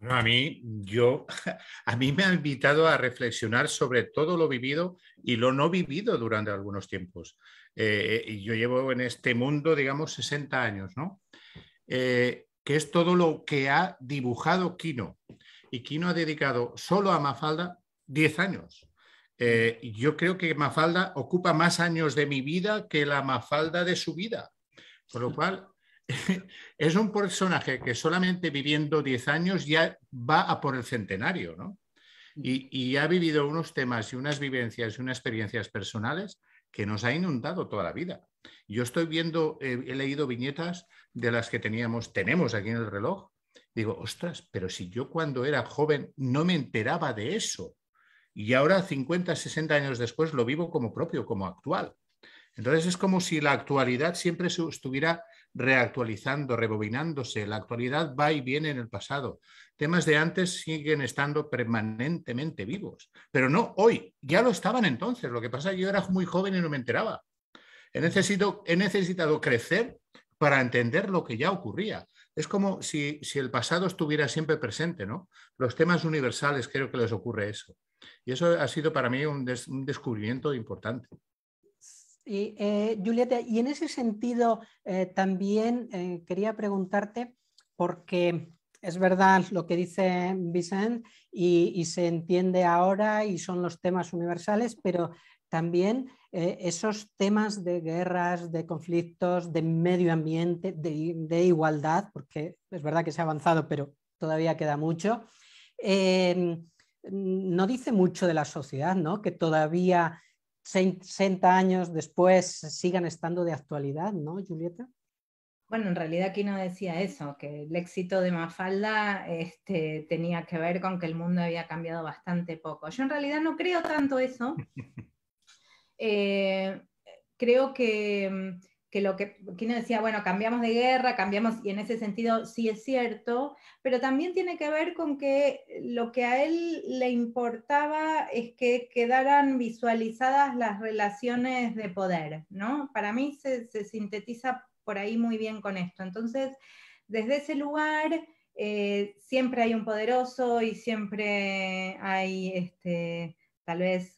a mí, yo, a mí me ha invitado a reflexionar sobre todo lo vivido y lo no vivido durante algunos tiempos. y eh, yo llevo en este mundo, digamos, 60 años, ¿no? que es todo lo que ha dibujado Kino. Y Kino ha dedicado solo a Mafalda 10 años. Eh, yo creo que Mafalda ocupa más años de mi vida que la Mafalda de su vida. Por lo cual, es un personaje que solamente viviendo 10 años ya va a por el centenario, ¿no? Y, ha vivido unos temas y unas vivencias y unas experiencias personales que nos ha inundado toda la vida. Yo estoy viendo, eh, he leído viñetas de las que teníamos, tenemos aquí en el reloj. Digo, ostras, pero si yo cuando era joven no me enteraba de eso. Y ahora, 50, 60 años después, lo vivo como propio, como actual. Entonces es como si la actualidad siempre se estuviera reactualizando, rebobinándose. La actualidad va y viene en el pasado. Temas de antes siguen estando permanentemente vivos, pero no hoy. Ya lo estaban entonces. Lo que pasa es que yo era muy joven y no me enteraba. He, necesito, he necesitado crecer para entender lo que ya ocurría es como si, el pasado estuviera siempre presente, ¿no? Los temas universales creo que les ocurre eso. Y eso ha sido para mí un, descubrimiento importante. Y eh, Julieta, y en ese sentido eh, también eh, quería preguntarte, porque es verdad lo que dice Vicent y se entiende ahora y son los temas universales, pero también eh, esos temas de guerras, de conflictos, de medio ambiente, de, igualdad, porque es verdad que se ha avanzado, pero todavía queda mucho. Eh, no dice mucho de la sociedad, ¿no? Que todavía 60 años después sigan estando de actualidad, ¿no, Julieta? Bueno, en realidad aquí no decía eso, que el éxito de Mafalda este, tenía que ver con que el mundo había cambiado bastante poco. Yo en realidad no creo tanto eso, Eh, creo mm, que, lo que Kino decía, bueno, cambiamos de guerra, cambiamos, y en ese sentido sí es cierto, pero también tiene que ver con que lo que a él le importaba es que quedaran visualizadas las relaciones de poder, ¿no? Para mí se, sintetiza por ahí muy bien con esto. Entonces, desde ese lugar... Eh, siempre hay un poderoso y siempre hay este, tal vez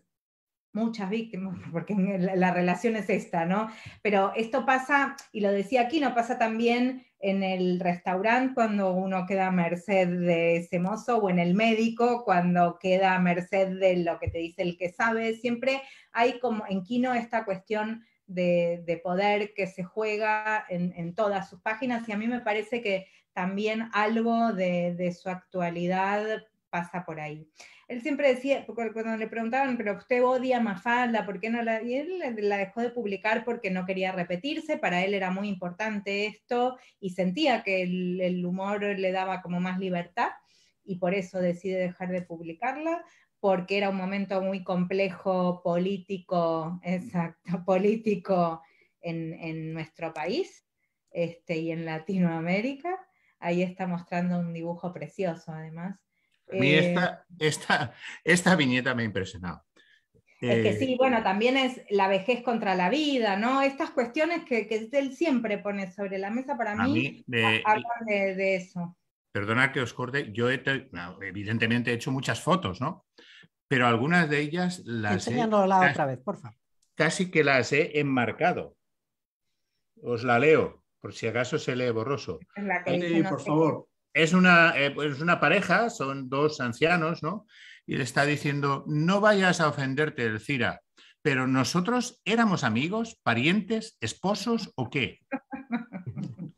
muchas víctimas, porque la, relación es esta, ¿no? Pero esto pasa, y lo decía aquí, no pasa también en el restaurante cuando uno queda a merced de ese mozo o en el médico cuando queda a merced de lo que te dice el que sabe. Siempre hay como en Kino esta cuestión de, poder que se juega en, todas sus páginas y a mí me parece que también algo de su actualidad pasa por ahí. Él siempre decía, cuando le preguntaban, pero usted odia Mafalda, ¿por qué no la...? Y él la dejó de publicar porque no quería repetirse, para él era muy importante esto y sentía que el, humor le daba como más libertad y por eso decide dejar de publicarla porque era un momento muy complejo político, exacto, político en, nuestro país este, y en Latinoamérica. Ahí está mostrando un dibujo precioso, además, eh, esta, esta, esta viñeta me ha impresionado. Es que eh, sí, bueno, también es la vejez contra la vida, ¿no? Estas cuestiones que, él siempre pone sobre la mesa para mí, mí de, de, eso. Perdona que os corte, yo he, evidentemente he hecho muchas fotos, ¿no? Pero algunas de ellas las he, casi, otra vez, por favor. Casi que las he enmarcado. Os la leo, por si acaso se lee borroso. por favor es una, eh, pues una pareja, son dos ancianos, ¿no? Y le está diciendo, no vayas a ofenderte, Elcira, pero nosotros éramos amigos, parientes, esposos o qué?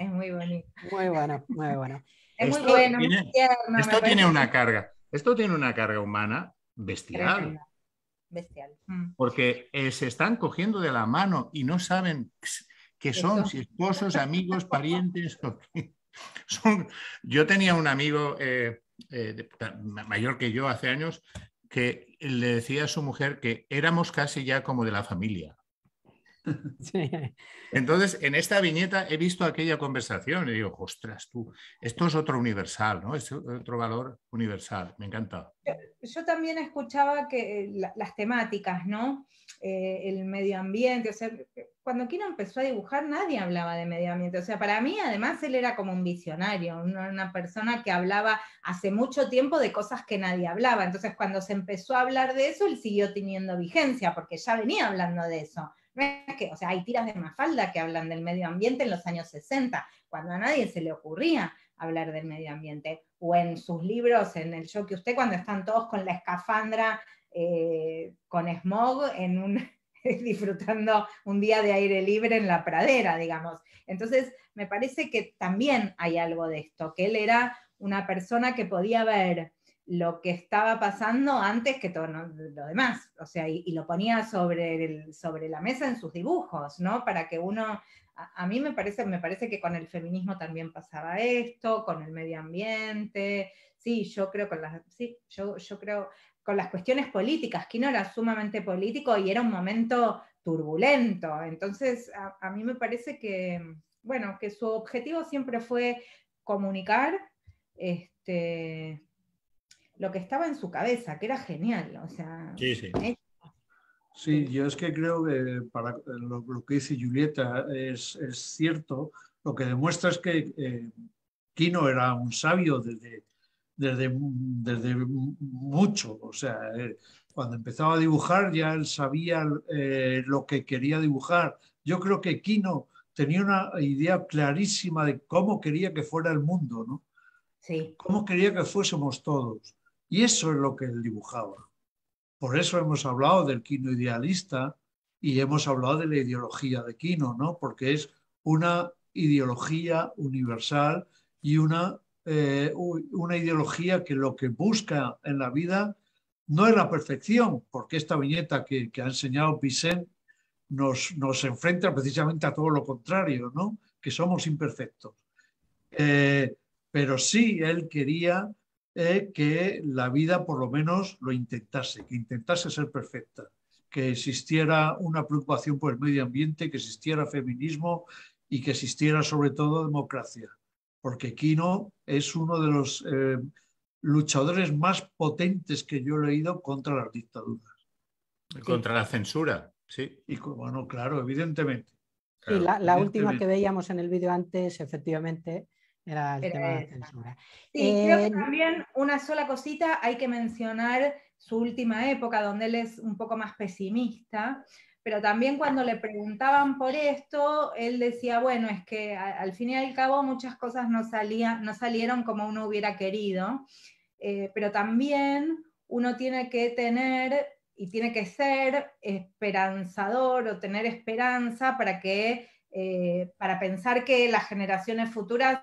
Es muy bonito. Muy bueno, muy bueno. Es esto muy bueno. Tiene, esto tiene una carga. Esto tiene una carga humana bestial. Bestial. Mm. Porque eh, se están cogiendo de la mano y no saben qué son, si esposos, amigos, parientes o qué yo tenía un amigo eh, eh, mayor que yo hace años que le decía a su mujer que éramos casi ya como de la familia. Entonces, en esta viñeta he visto aquella conversación y digo, ostras, tú, esto es otro universal, ¿no? Es otro valor universal, me encanta. Yo, también escuchaba que eh, las temáticas, ¿no? Eh, el medio ambiente, o sea, cuando Kino empezó a dibujar nadie hablaba de medio ambiente, o sea, para mí además él era como un visionario, una persona que hablaba hace mucho tiempo de cosas que nadie hablaba, entonces cuando se empezó a hablar de eso, él siguió teniendo vigencia, porque ya venía hablando de eso que, o sea, hay tiras de Mafalda que hablan del medio ambiente en los años 60, cuando a nadie se le ocurría hablar del medio ambiente, o en sus libros, en el show que usted, cuando están todos con la escafandra, eh, con smog, en un, disfrutando un día de aire libre en la pradera, digamos. Entonces, me parece que también hay algo de esto, que él era una persona que podía ver lo que estaba pasando antes que todo lo demás, o sea, y, lo ponía sobre, sobre la mesa en sus dibujos, ¿no? Para que uno, a, mí me parece, me parece que con el feminismo también pasaba esto, con el medio ambiente, sí, yo creo con las, yo, creo con las cuestiones políticas, Kino era sumamente político y era un momento turbulento, entonces a, a mí me parece que, bueno, que su objetivo siempre fue comunicar, este, lo que estaba en su cabeza, que era genial. sí, sí. sí yo es que creo que para lo, que dice Julieta es, cierto. Lo que demuestra es que eh, Kino era un sabio desde, mucho. O sea, eh, cuando empezaba a dibujar ya él sabía eh, lo que quería dibujar. Yo creo que Kino tenía una idea clarísima de cómo quería que fuera el mundo, ¿no? Sí. ¿Cómo quería que fuésemos todos? Y eso es lo que él dibujaba. Por eso hemos hablado del quino idealista y hemos hablado de la ideología de Quino, ¿no? Porque es una ideología universal y una, eh, una ideología que lo que busca en la vida no es la perfección, porque esta viñeta que, ha enseñado Vicente nos, nos, enfrenta precisamente a todo lo contrario, ¿no? Que somos imperfectos. Eh, pero sí él quería eh, que la vida por lo menos lo intentase, que intentase ser perfecta, que existiera una preocupación por el medio ambiente, que existiera feminismo y que existiera sobre todo democracia, porque Kino es uno de los eh, luchadores más potentes que yo he leído contra las dictaduras. Contra la censura, sí. Y bueno, claro, evidentemente. y la, última que veíamos en el vídeo antes, efectivamente, era Sí, creo que eh, también una sola cosita, hay que mencionar su última época, donde él es un poco más pesimista, pero también cuando le preguntaban por esto, él decía, bueno, es que al fin y al cabo muchas cosas no, no salieron como uno hubiera querido, eh, pero también uno tiene que tener y tiene que ser esperanzador o tener esperanza para que... Eh, para pensar que las generaciones futuras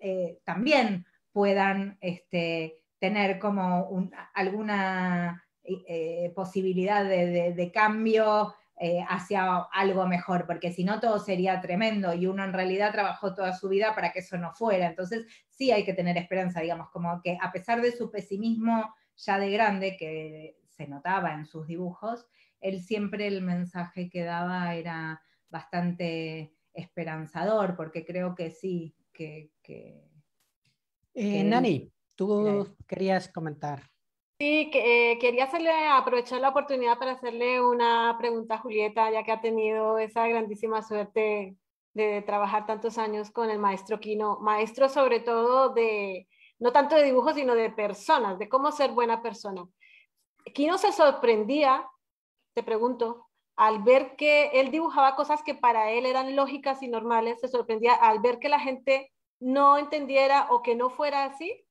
eh, también puedan este, tener como alguna eh, posibilidad de, cambio eh, hacia algo mejor, porque si no todo sería tremendo y uno en realidad trabajó toda su vida para que eso no fuera. Entonces sí hay que tener esperanza, digamos, como que a pesar de su pesimismo ya de grande, que se notaba en sus dibujos, él siempre el mensaje que daba era bastante esperanzador, porque creo que sí, eh, que... Nani, tú querías comentar. Sí, que, eh, quería hacerle, aprovechar la oportunidad para hacerle una pregunta a Julieta, ya que ha tenido esa grandísima suerte de trabajar tantos años con el maestro Kino, maestro sobre todo de, no tanto de dibujos sino de personas, de cómo ser buena persona. Kino se sorprendía, te pregunto, al ver que él dibujaba cosas que para él eran lógicas y normales, se sorprendía al ver que la gente no entendiera o que no fuera así,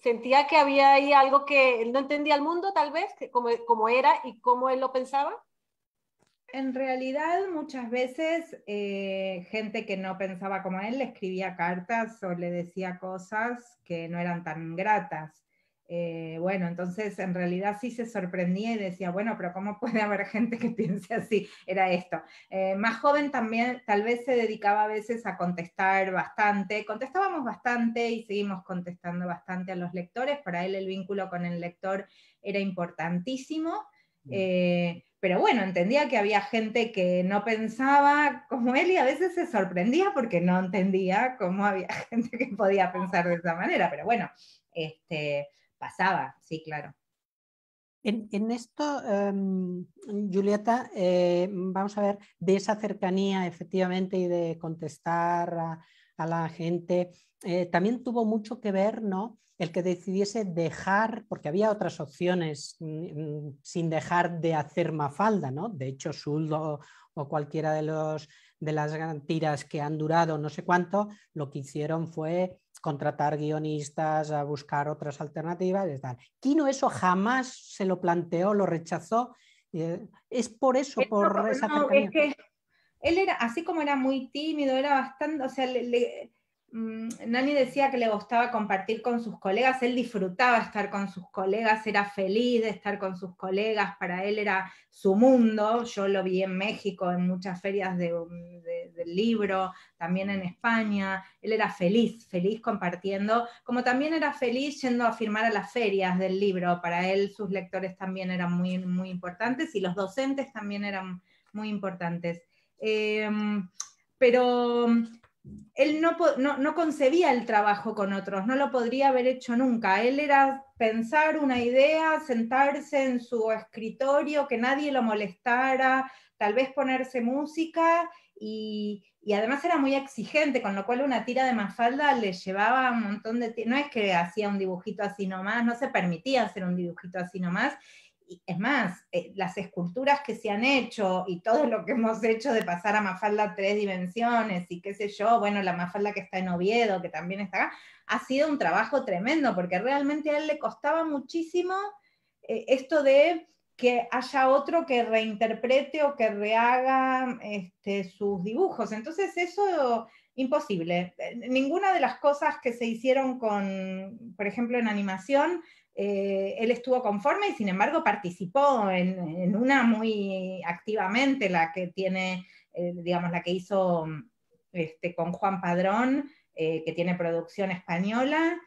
sentía que había ahí algo que él no entendía al mundo tal vez, que como, era y cómo él lo pensaba. En realidad muchas veces eh, gente que no pensaba como él le escribía cartas o le decía cosas que no eran tan gratas. Eh, bueno, entonces en realidad sí se sorprendía y decía, bueno, pero ¿cómo puede haber gente que piense así? Era esto. Eh, más joven también tal vez se dedicaba a veces a contestar bastante, contestábamos bastante y seguimos contestando bastante a los lectores, para él el vínculo con el lector era importantísimo. Mm. Eh, pero bueno, entendía que había gente que no pensaba como él y a veces se sorprendía porque no entendía cómo había gente que podía pensar de esa manera. Pero bueno, este, pasaba, sí, claro. En, esto, em, Julieta, eh, vamos a ver, de esa cercanía efectivamente y de contestar a, la gente, eh, también tuvo mucho que ver, ¿no? El que decidiese dejar, porque había otras opciones mm, mm, sin dejar de hacer Mafalda, ¿no? De hecho, Suldo o cualquiera de, los, de las tiras que han durado no sé cuánto, lo que hicieron fue contratar guionistas, a buscar otras alternativas y tal. Kino eso jamás se lo planteó, lo rechazó. Eh, es por eso, eh, por esa no, que él era, así como era muy tímido, era bastante, Mm, Nani decía que le gustaba compartir con sus colegas, él disfrutaba estar con sus colegas, era feliz de estar con sus colegas, para él era su mundo, yo lo vi en México, en muchas ferias mm, del libro, también en España, él era feliz, feliz compartiendo, como también era feliz yendo a firmar a las ferias del libro, para él sus lectores también eran muy, muy importantes y los docentes también eran muy importantes. Em, pero él no, no, concebía el trabajo con otros, no lo podría haber hecho nunca. Él era pensar una idea, sentarse en su escritorio, que nadie lo molestara, tal vez ponerse música y, y además era muy exigente, con lo cual una tira de mafalda le llevaba un montón de... No es que hacía un dibujito así nomás, no se permitía hacer un dibujito así nomás es más, eh, las esculturas que se han hecho y todo lo que hemos hecho de pasar a Mafalda tres dimensiones y qué sé yo, bueno, la Mafalda que está en Oviedo, que también está acá, ha sido un trabajo tremendo, porque realmente a él le costaba muchísimo eh, esto de que haya otro que reinterprete o que rehaga este, sus dibujos. Entonces eso imposible. Eh, ninguna de las cosas que se hicieron con, por ejemplo, en animación, eh, él estuvo conforme y sin embargo participó en, una muy activamente, la que tiene, eh, digamos, la que hizo este, con Juan Padrón, eh, que tiene producción española.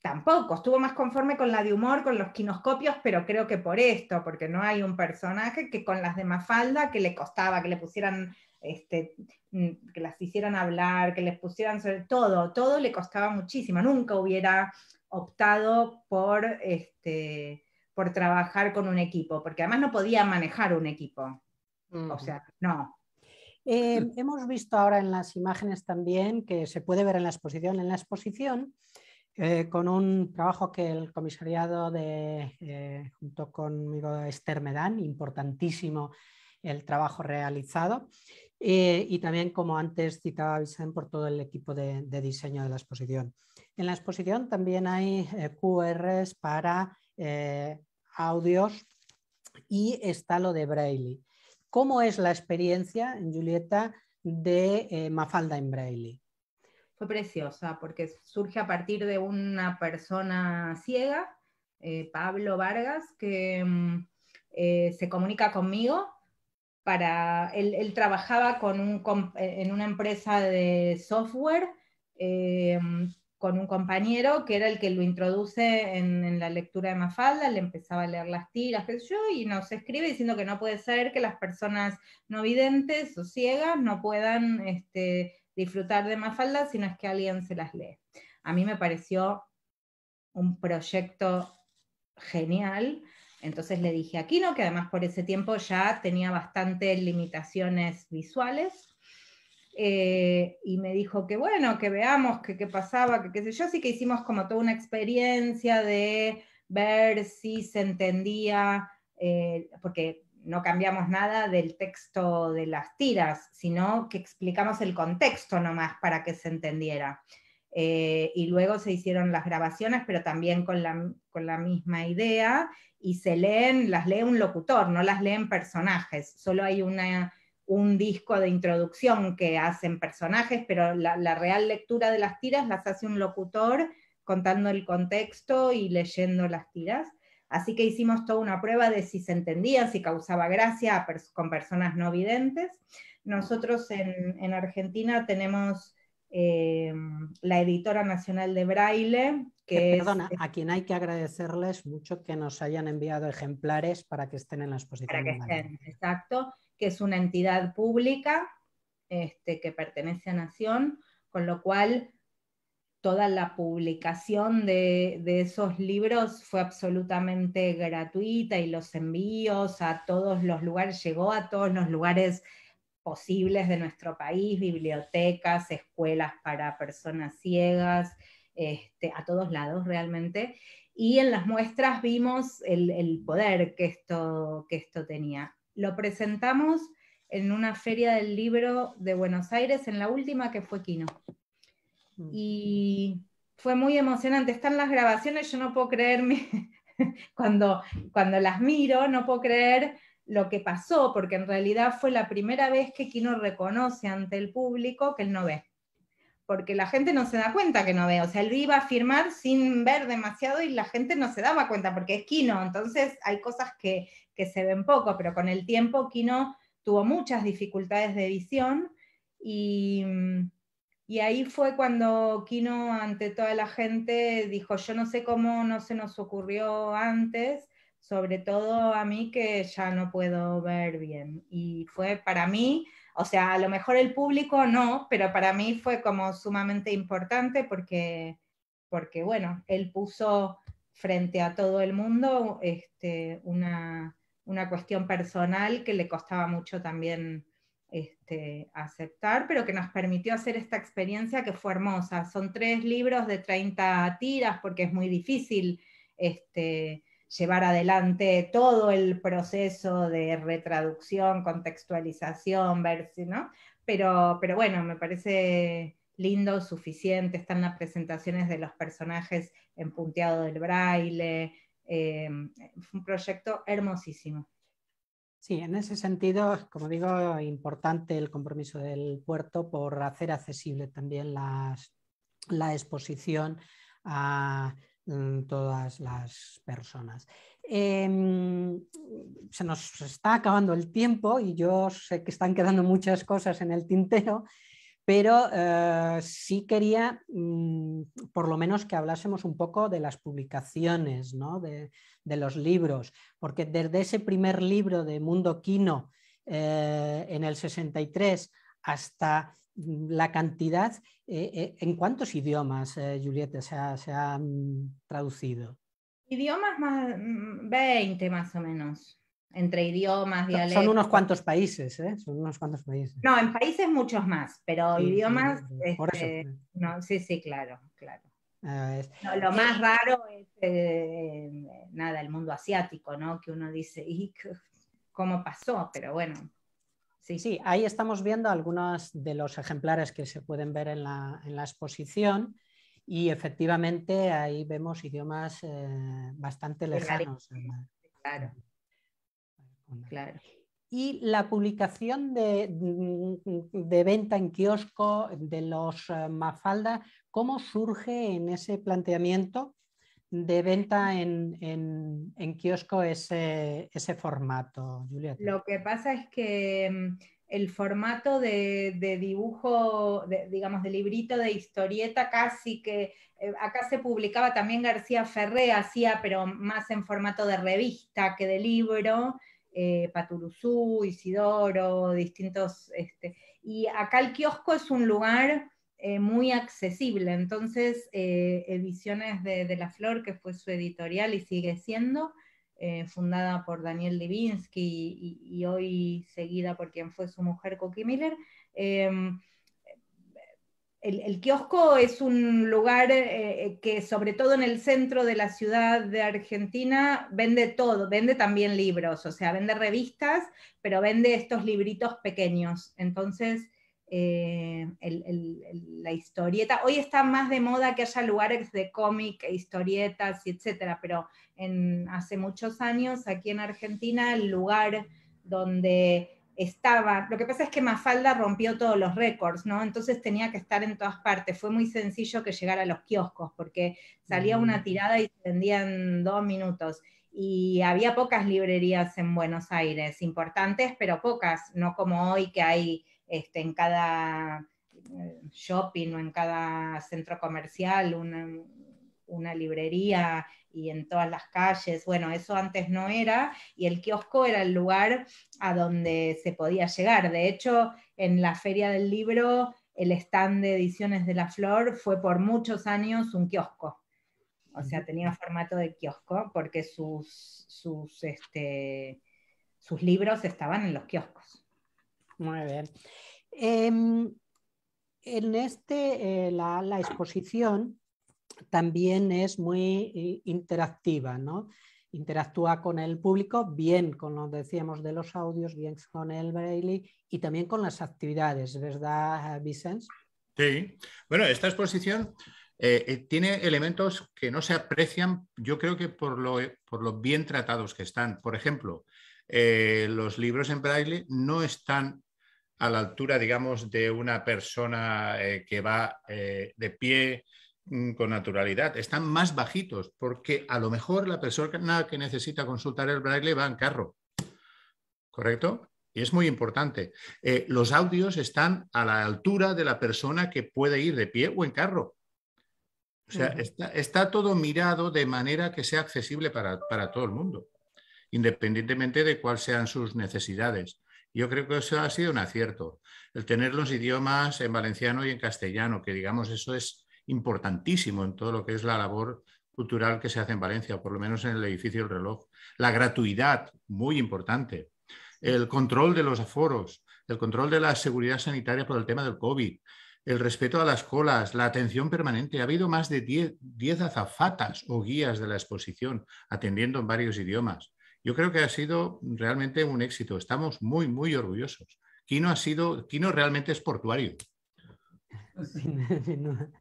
tampoco, estuvo más conforme con la de humor, con los quinoscopios, pero creo que por esto, porque no hay un personaje que con las de Mafalda que le costaba que le pusieran este, mm, que las hicieran hablar, que les pusieran sobre todo, todo le costaba muchísimo. Nunca hubiera optado por, este, por trabajar con un equipo, porque además no podía manejar un equipo. O sea, no. Eh, hemos visto ahora en las imágenes también que se puede ver en la exposición. En la exposición, eh, con un trabajo que el comisariado de, eh, junto conmigo, Esther Medán, importantísimo el trabajo realizado, y también, como antes citaba Vicente, por todo el equipo de diseño de la exposición. En la exposición también hay eh, QRs para eh, audios y está lo de Braille. ¿Cómo es la experiencia, Julieta, de eh, Mafalda en Braille? Fue preciosa porque surge a partir de una persona ciega, Pablo Vargas, que mm, se comunica conmigo. Para, él, trabajaba con en una empresa de software con un compañero que era el que lo introduce en, la lectura de Mafalda, le empezaba a leer las tiras, yo, y nos escribe diciendo que no puede ser que las personas no videntes o ciegas no puedan este, disfrutar de Mafalda si no es que alguien se las lee. A mí me pareció un proyecto genial, entonces le dije a no, que además por ese tiempo ya tenía bastantes limitaciones visuales, eh, y me dijo que bueno, que veamos qué pasaba, que qué sé yo, sí que hicimos como toda una experiencia de ver si se entendía, eh, porque no cambiamos nada del texto de las tiras, sino que explicamos el contexto nomás para que se entendiera. Eh, y luego se hicieron las grabaciones, pero también con la, con la, misma idea, y se leen, las lee un locutor, no las leen personajes, solo hay una un disco de introducción que hacen personajes, pero la, real lectura de las tiras las hace un locutor contando el contexto y leyendo las tiras. Así que hicimos toda una prueba de si se entendía, si causaba gracia con personas no videntes. Nosotros en, Argentina tenemos eh, la editora nacional de Braille. Que Perdona, a quien hay que agradecerles mucho que nos hayan enviado ejemplares para que estén en la exposición. Para que estén, exacto que es una entidad pública este, que pertenece a Nación, con lo cual toda la publicación de, esos libros fue absolutamente gratuita y los envíos a todos los lugares, llegó a todos los lugares posibles de nuestro país, bibliotecas, escuelas para personas ciegas, este, a todos lados realmente. Y en las muestras vimos el, el poder que esto, que esto tenía. Lo presentamos en una feria del libro de Buenos Aires, en la última que fue Kino. Mm. Y fue muy emocionante. Están las grabaciones, yo no puedo creerme, cuando, cuando las miro, no puedo creer lo que pasó, porque en realidad fue la primera vez que Kino reconoce ante el público que él no ve. Porque la gente no se da cuenta que no ve. O sea, él iba a firmar sin ver demasiado y la gente no se daba cuenta, porque es Quino. Entonces hay cosas que, se ven poco, pero con el tiempo Kino tuvo muchas dificultades de visión y, mm, y ahí fue cuando Kino ante toda la gente dijo, yo no sé cómo no se nos ocurrió antes, sobre todo a mí que ya no puedo ver bien. Y fue para mí, o sea, a lo mejor el público no, pero para mí fue como sumamente importante porque, porque bueno, él puso frente a todo el mundo este, una, una cuestión personal que le costaba mucho también este, aceptar, pero que nos permitió hacer esta experiencia que fue hermosa. Son tres libros de 30 tiras porque es muy difícil este, llevar adelante todo el proceso de retraducción, contextualización, si ¿no? Pero, pero bueno, me parece lindo, suficiente, están las presentaciones de los personajes en punteado del braille, eh, un proyecto hermosísimo. Sí, en ese sentido, como digo, importante el compromiso del puerto por hacer accesible también las, la exposición a mm, todas las personas. Em, se nos está acabando el tiempo y yo sé que están quedando muchas cosas en el tintero, pero eh, sí quería mm, por lo menos que hablásemos un poco de las publicaciones, de, los libros, porque desde ese primer libro de Mundo Quino eh, en el 63 hasta mm, la cantidad, eh, ¿en cuántos idiomas, Julieta, se ha, se ha mm, traducido? Idiomas más 20 más o menos entre idiomas, dialectos. Son unos cuantos países, ¿eh? Son unos cuantos países. No, en países muchos más, pero idiomas. Sí, Por eso. Este, no, sí, sí, claro, claro. lo más raro es eh, nada, el mundo asiático, ¿no? Que uno dice, ¿y cómo pasó? Pero bueno. Sí. sí, ahí estamos viendo algunos de los ejemplares que se pueden ver en la, en la exposición y efectivamente ahí vemos idiomas eh, bastante lejanos. Claro. Y la publicación mm, mm, de, venta en kiosco de los eh, Mafalda, ¿cómo surge en ese planteamiento de venta en, en, kiosco ese, formato, Julieta? Lo que pasa es que mm, el formato de, dibujo, digamos, de librito de historieta, casi que eh, acá se publicaba también García Ferré, hacía, pero más en formato de revista que de libro, eh, Isidoro, distintos... Este, y acá el kiosco es un lugar eh, muy accesible, entonces eh, Ediciones de, la Flor, que fue su editorial y sigue siendo, eh, fundada por Daniel Levinsky y, y, hoy seguida por quien fue su mujer, Coqui Miller, em, el, kiosco es un lugar eh, eh, que, sobre todo en el centro de la ciudad de Argentina, vende todo, vende también libros, o sea, vende revistas, pero vende estos libritos pequeños. Entonces, eh, la historieta, hoy está más de moda que haya lugares de cómic, e historietas y etcétera, pero en, hace muchos años aquí en Argentina el lugar donde estaba, lo que pasa es que Mafalda rompió todos los récords, ¿no? Entonces tenía que estar en todas partes, fue muy sencillo que llegara a los kioscos, porque salía una mm. tirada y se vendían dos minutos. Y había pocas librerías en Buenos Aires, importantes, pero pocas, no como hoy que hay este, en cada eh, shopping o en cada centro comercial una, una librería y en todas las calles. Bueno, eso antes no era y el kiosco era el lugar a donde se podía llegar. De hecho, en la feria del libro, el stand de Ediciones de la Flor fue por muchos años un kiosco. O sea, tenía formato de kiosco porque sus, sus, este, sus libros estaban en los kioscos. Muy bien. Em, en este, eh, la, la exposición también es muy eh, interactiva, ¿no? interactúa con el público, bien con lo decíamos de los audios, bien con el braille y también con las actividades, ¿verdad, Vicens? Sí, bueno, esta exposición eh, eh, tiene elementos que no se aprecian, yo creo que por lo, por lo bien tratados que están. Por ejemplo, los libros en braille no están a la altura, digamos, de una persona que va de pie, Mm, con naturalidad, están más bajitos, porque a lo mejor la persona que necesita consultar el braille va en carro, ¿correcto? Y es muy importante. Eh, los audios están a la altura de la persona que puede ir de pie o en carro. O sea, está, todo mirado de manera que sea accesible para, para todo el mundo, independientemente de cuáles sean sus necesidades. Yo creo que eso ha sido un acierto. El tener los idiomas en valenciano y en castellano, que digamos eso es importantísimo en todo lo que es la labor cultural que se hace en Valencia, por lo menos en el edificio El Reloj. La gratuidad, muy importante. El control de los aforos, el control de la seguridad sanitaria por el tema del COVID, el respeto a las colas, la atención permanente. Ha habido más de 10 azafatas o guías de la exposición atendiendo en varios idiomas. Yo creo que ha sido realmente un éxito. Estamos muy, muy orgullosos. Quino ha sido, Quino realmente es portuario.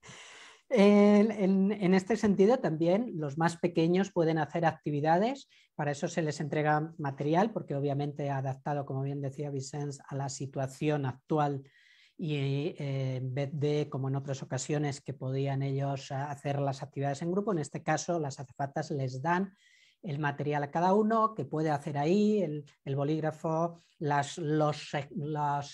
En, este sentido, también los más pequeños pueden hacer actividades, para eso se les entrega material, porque obviamente ha adaptado, como bien decía Vicens, a la situación actual y eh, en vez de, como en otras ocasiones, que podían ellos hacer las actividades en grupo, en este caso las azafatas les dan el material a cada uno, que puede hacer ahí, el, bolígrafo, las eh,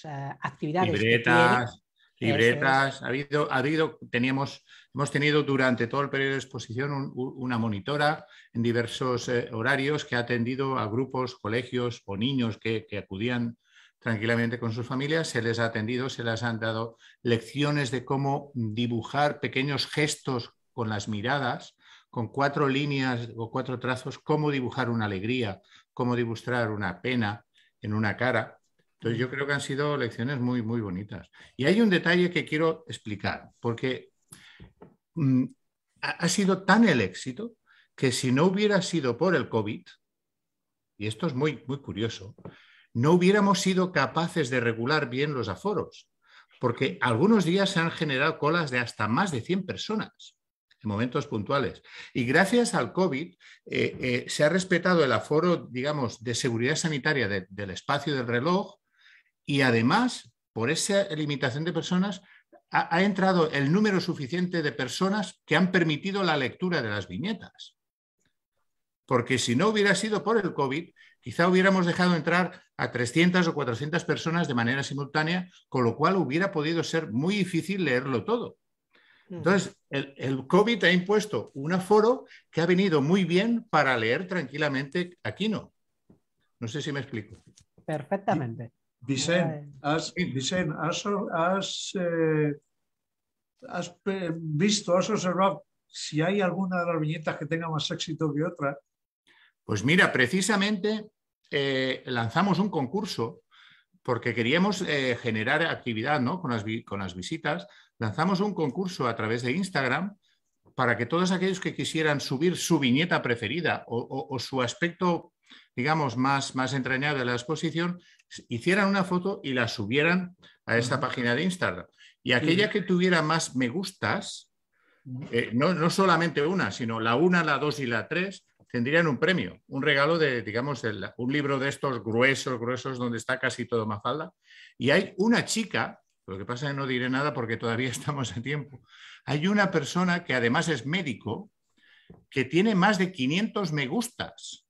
eh, actividades libretas, ha habido, ha habido, teníamos, hemos tenido durante todo el periodo de exposición una monitora en diversos eh, horarios que ha atendido a grupos, colegios o niños que, que acudían tranquilamente con sus familias, se les ha atendido, se les han dado lecciones de cómo dibujar pequeños gestos con las miradas, con cuatro líneas o cuatro trazos, cómo dibujar una alegría, cómo dibujar una pena en una cara. Entonces yo creo que han sido lecciones muy, muy bonitas. Y hay un detalle que quiero explicar, porque mm, ha, sido tan el éxito que si no hubiera sido por el COVID, y esto es muy, muy curioso, no hubiéramos sido capaces de regular bien los aforos, porque algunos días se han generado colas de hasta más de 100 personas en momentos puntuales. Y gracias al COVID eh, eh, se ha respetado el aforo, digamos, de seguridad sanitaria del espacio del reloj y además, por esa limitación de personas, ha, entrado el número suficiente de personas que han permitido la lectura de las viñetas. Porque si no hubiera sido por el COVID, quizá hubiéramos dejado entrar a 300 o 400 personas de manera simultánea, con lo cual hubiera podido ser muy difícil leerlo todo. Entonces, el, COVID ha impuesto un aforo que ha venido muy bien para leer tranquilamente no. No sé si me explico. Perfectamente. Vicente, has, has, eh, visto, has observado si hay alguna de las viñetas que tenga más éxito que otra? Pues mira, precisamente eh, lanzamos un concurso porque queríamos eh, generar actividad ¿no? con, las con las visitas. Lanzamos un concurso a través de Instagram para que todos aquellos que quisieran subir su viñeta preferida o su aspecto digamos, más, más entrañada de la exposición, hicieran una foto y la subieran a esta página de Instagram. Y aquella que tuviera más me gustas, eh, no, solamente una, sino la una, la dos y la tres, tendrían un premio, un regalo de, digamos, un libro de estos gruesos, gruesos, donde está casi todo Mafalda. Y hay una chica, lo que pasa es que no diré nada porque todavía estamos a tiempo, hay una persona que además es médico, que tiene más de 500 me gustas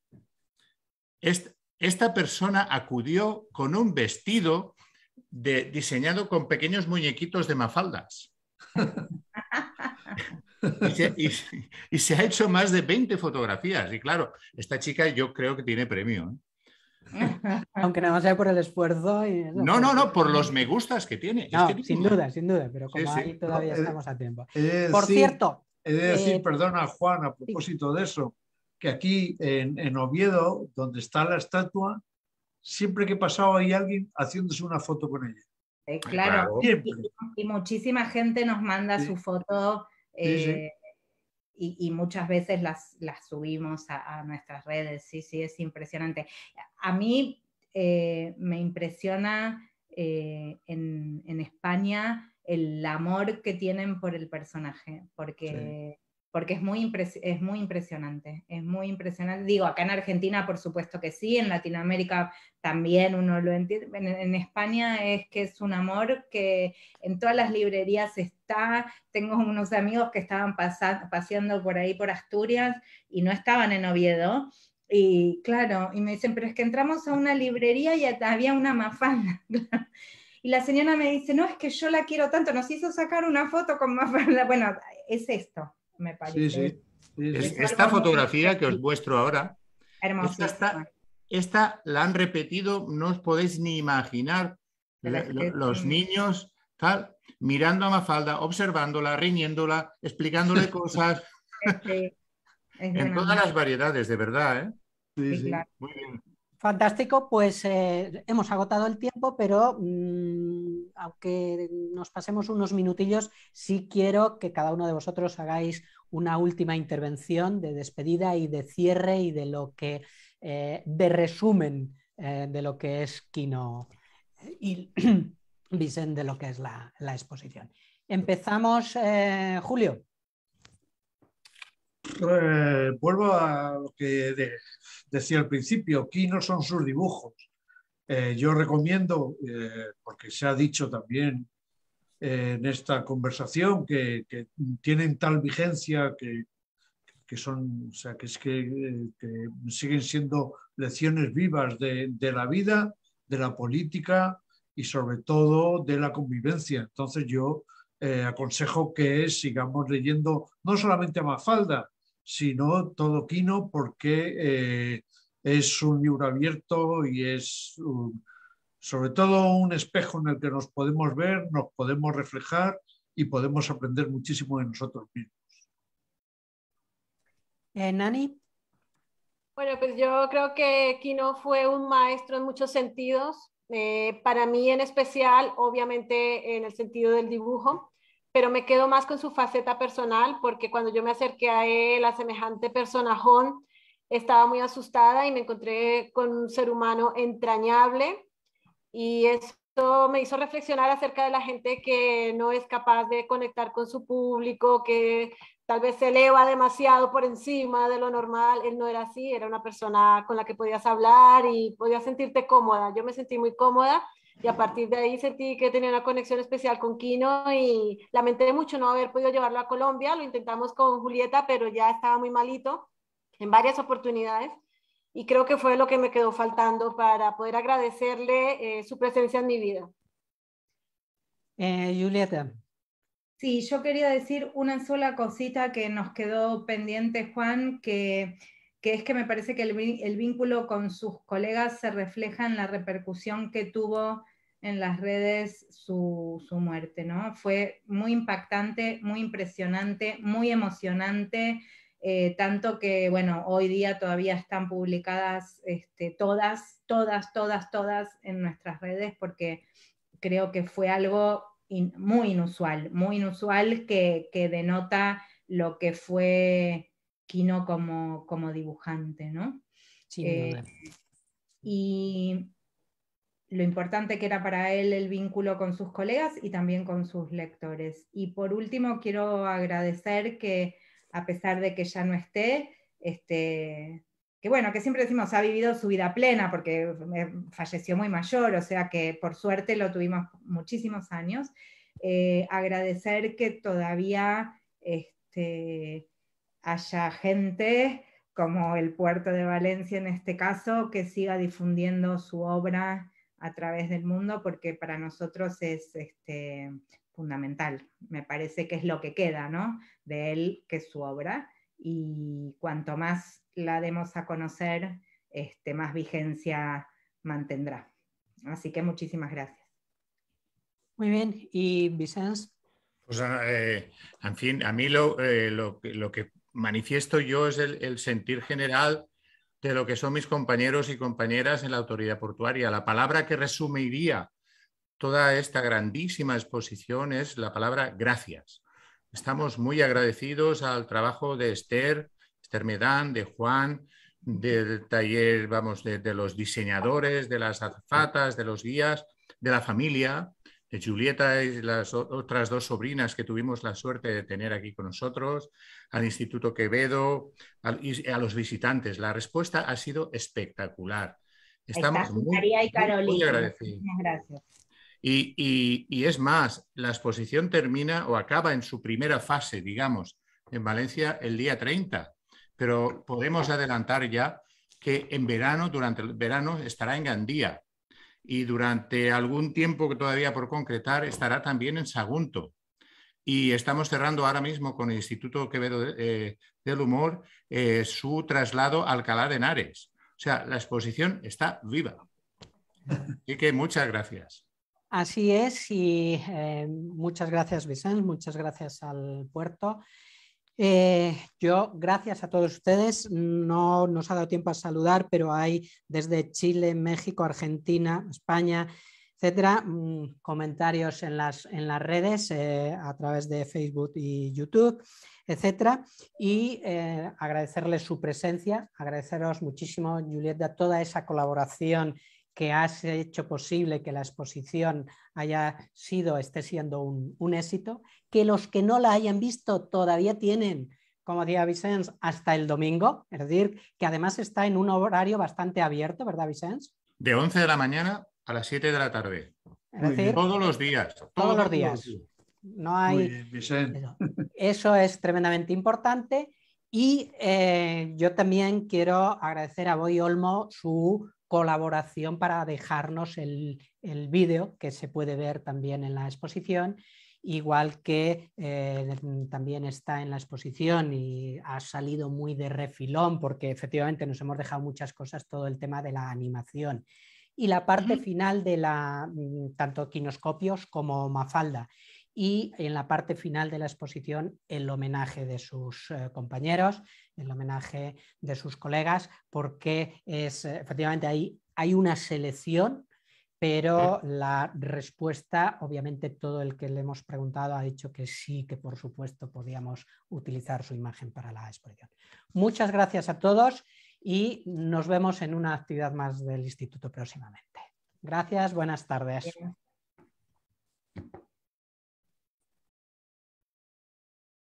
esta persona acudió con un vestido diseñado con pequeños muñequitos de mafaldas. y, se, ha hecho más de 20 fotografías. Y claro, esta chica yo creo que tiene premio. ¿eh? aunque Aunque más sea por el esfuerzo. Pues no, no, no, por los me gustas que tiene. sin duda, sin duda, pero como ahí todavía eh, estamos a tiempo. por cierto. He de decir, eh, perdona Juan, a propósito de eso, que aquí en, Oviedo, donde está la estatua, siempre que pasaba hay alguien haciéndose una foto con ella. Eh, claro, Y, muchísima gente nos manda su foto eh, Y, muchas veces las, subimos a, nuestras redes. Sí, sí, es impresionante. A mí eh, me impresiona en, en, España el amor que tienen por el personaje, porque porque es muy, es muy impresionante, es muy impresionante. Digo, acá en Argentina por supuesto que sí, en Latinoamérica también uno lo entiende, en, España es que es un amor que en todas las librerías está, tengo unos amigos que estaban paseando por ahí por Asturias y no estaban en Oviedo, y claro, y me dicen, pero es que entramos a una librería y había una mafalda. y la señora me dice, no, es que yo la quiero tanto, nos hizo sacar una foto con mafalda. Bueno, es esto, parece. Sí, esta fotografía que os muestro ahora, esta, la han repetido, no os podéis ni imaginar, los niños mirando a Mafalda, observándola, riñéndola, explicándole cosas. en todas las variedades, de verdad. ¿eh? Sí, Muy bien. Fantástico, pues eh, hemos agotado el tiempo, pero mm, aunque nos pasemos unos minutillos, sí quiero que cada uno de vosotros hagáis una última intervención de despedida y de cierre y de lo que, eh, de resumen eh, de lo que es Kino y Vicente de lo que es la exposición. Empezamos, Julio. Eh, vuelvo a lo que decía al principio, aquí no son sus dibujos. Eh, yo recomiendo, eh, porque se ha dicho también en esta conversación, que, tienen tal vigencia que, son, o sea, que es que, siguen siendo lecciones vivas de, la vida, de la política y sobre todo de la convivencia. Entonces yo aconsejo que sigamos leyendo no solamente a Mafalda, sino todo Quino porque eh, es un libro abierto y es sobre todo un espejo en el que nos podemos ver, nos podemos reflejar y podemos aprender muchísimo de nosotros mismos. Eh, Nani. Bueno, pues yo creo que Kino fue un maestro en muchos sentidos. Eh, para mí en especial, obviamente en el sentido del dibujo pero me quedo más con su faceta personal porque cuando yo me acerqué a él, a semejante personajón, estaba muy asustada y me encontré con un ser humano entrañable y esto me hizo reflexionar acerca de la gente que no es capaz de conectar con su público, que tal vez se eleva demasiado por encima de lo normal. Él no era así, era una persona con la que podías hablar y podías sentirte cómoda. Yo me sentí muy cómoda y a partir de ahí sentí que tenía una conexión especial con Kino y lamenté mucho no haber podido llevarlo a Colombia. Lo intentamos con Julieta, pero ya estaba muy malito en varias oportunidades. Y creo que fue lo que me quedó faltando para poder agradecerle eh, su presencia en mi vida. Eh, Julieta. Sí, yo quería decir una sola cosita que nos quedó pendiente, Juan, que que es que me parece que el, vínculo con sus colegas se refleja en la repercusión que tuvo en las redes su, muerte, ¿no? Fue muy impactante, muy impresionante, muy emocionante, eh, tanto que, bueno, hoy día todavía están publicadas este, todas, todas, todas, todas en nuestras redes, porque creo que fue algo muy inusual, muy inusual que, que denota lo que fue Quino como, dibujante, ¿no? Sí, eh, y lo importante que era para él el vínculo con sus colegas y también con sus lectores. Y por último, quiero agradecer que, a pesar de que ya no esté, este, que bueno, que siempre decimos ha vivido su vida plena porque falleció muy mayor, o sea que por suerte lo tuvimos muchísimos años. Eh, agradecer que todavía este, haya gente como el puerto de Valencia en este caso, que siga difundiendo su obra a través del mundo, porque para nosotros es este, fundamental. Me parece que es lo que queda ¿no? de él, que es su obra, y cuanto más la demos a conocer, este, más vigencia mantendrá. Así que muchísimas gracias. Muy bien, y Vicens. Pues, eh, en fin, a mí lo, lo, eh, lo, que manifiesto yo es el, sentir general de lo que son mis compañeros y compañeras en la autoridad portuaria. La palabra que resumiría toda esta grandísima exposición es la palabra gracias. Estamos muy agradecidos al trabajo de Esther, Esther Medán, de Juan, del taller, vamos, de, de los diseñadores, de las azafatas, de los guías, de la familia, eh, Julieta y las otras dos sobrinas que tuvimos la suerte de tener aquí con nosotros, al Instituto Quevedo y a los visitantes. La respuesta ha sido espectacular. Estamos muy, agradecidos. Muchas gracias. y, es más, la exposición termina o acaba en su primera fase, digamos, en Valencia el día 30, pero podemos adelantar ya que en verano, durante el verano, estará en Gandía, y durante algún tiempo que todavía por concretar estará también en Sagunto. Y estamos cerrando ahora mismo con el Instituto Quevedo eh, del Humor eh, su traslado a Alcalá de Henares. O sea, la exposición está viva. Así que muchas gracias. Así es, y eh, muchas gracias, Vicente, muchas gracias al puerto. Eh, yo, gracias a todos ustedes, no nos ha dado tiempo a saludar, pero hay desde Chile, México, Argentina, España, etcétera, mm, comentarios en las, en las redes eh, a través de Facebook y YouTube, etcétera. Y eh, agradecerles su presencia, agradeceros muchísimo, Julieta, toda esa colaboración que has hecho posible que la exposición haya sido, esté siendo un, éxito, que los que no la hayan visto todavía tienen, como decía Vicens, hasta el domingo, es decir, que además está en un horario bastante abierto, ¿verdad, Vicens? De 11 de la mañana a las 7 de la tarde. todos los días. Todos, los días. No hay. Eso es tremendamente importante. Y eh, yo también quiero agradecer a Boy Olmo su colaboración para dejarnos el, vídeo que se puede ver también en la exposición, igual que eh, mm, también está en la exposición y ha salido muy de refilón porque efectivamente nos hemos dejado muchas cosas, todo el tema de la animación. Y la parte final de la, mm, tanto quinoscopios como mafalda y en la parte final de la exposición el homenaje de sus eh, compañeros, el homenaje de sus colegas, porque es efectivamente ahí hay, una selección, pero la respuesta, obviamente todo el que le hemos preguntado ha dicho que sí, que por supuesto podíamos utilizar su imagen para la exposición. Muchas gracias a todos y nos vemos en una actividad más del instituto próximamente. Gracias, buenas tardes.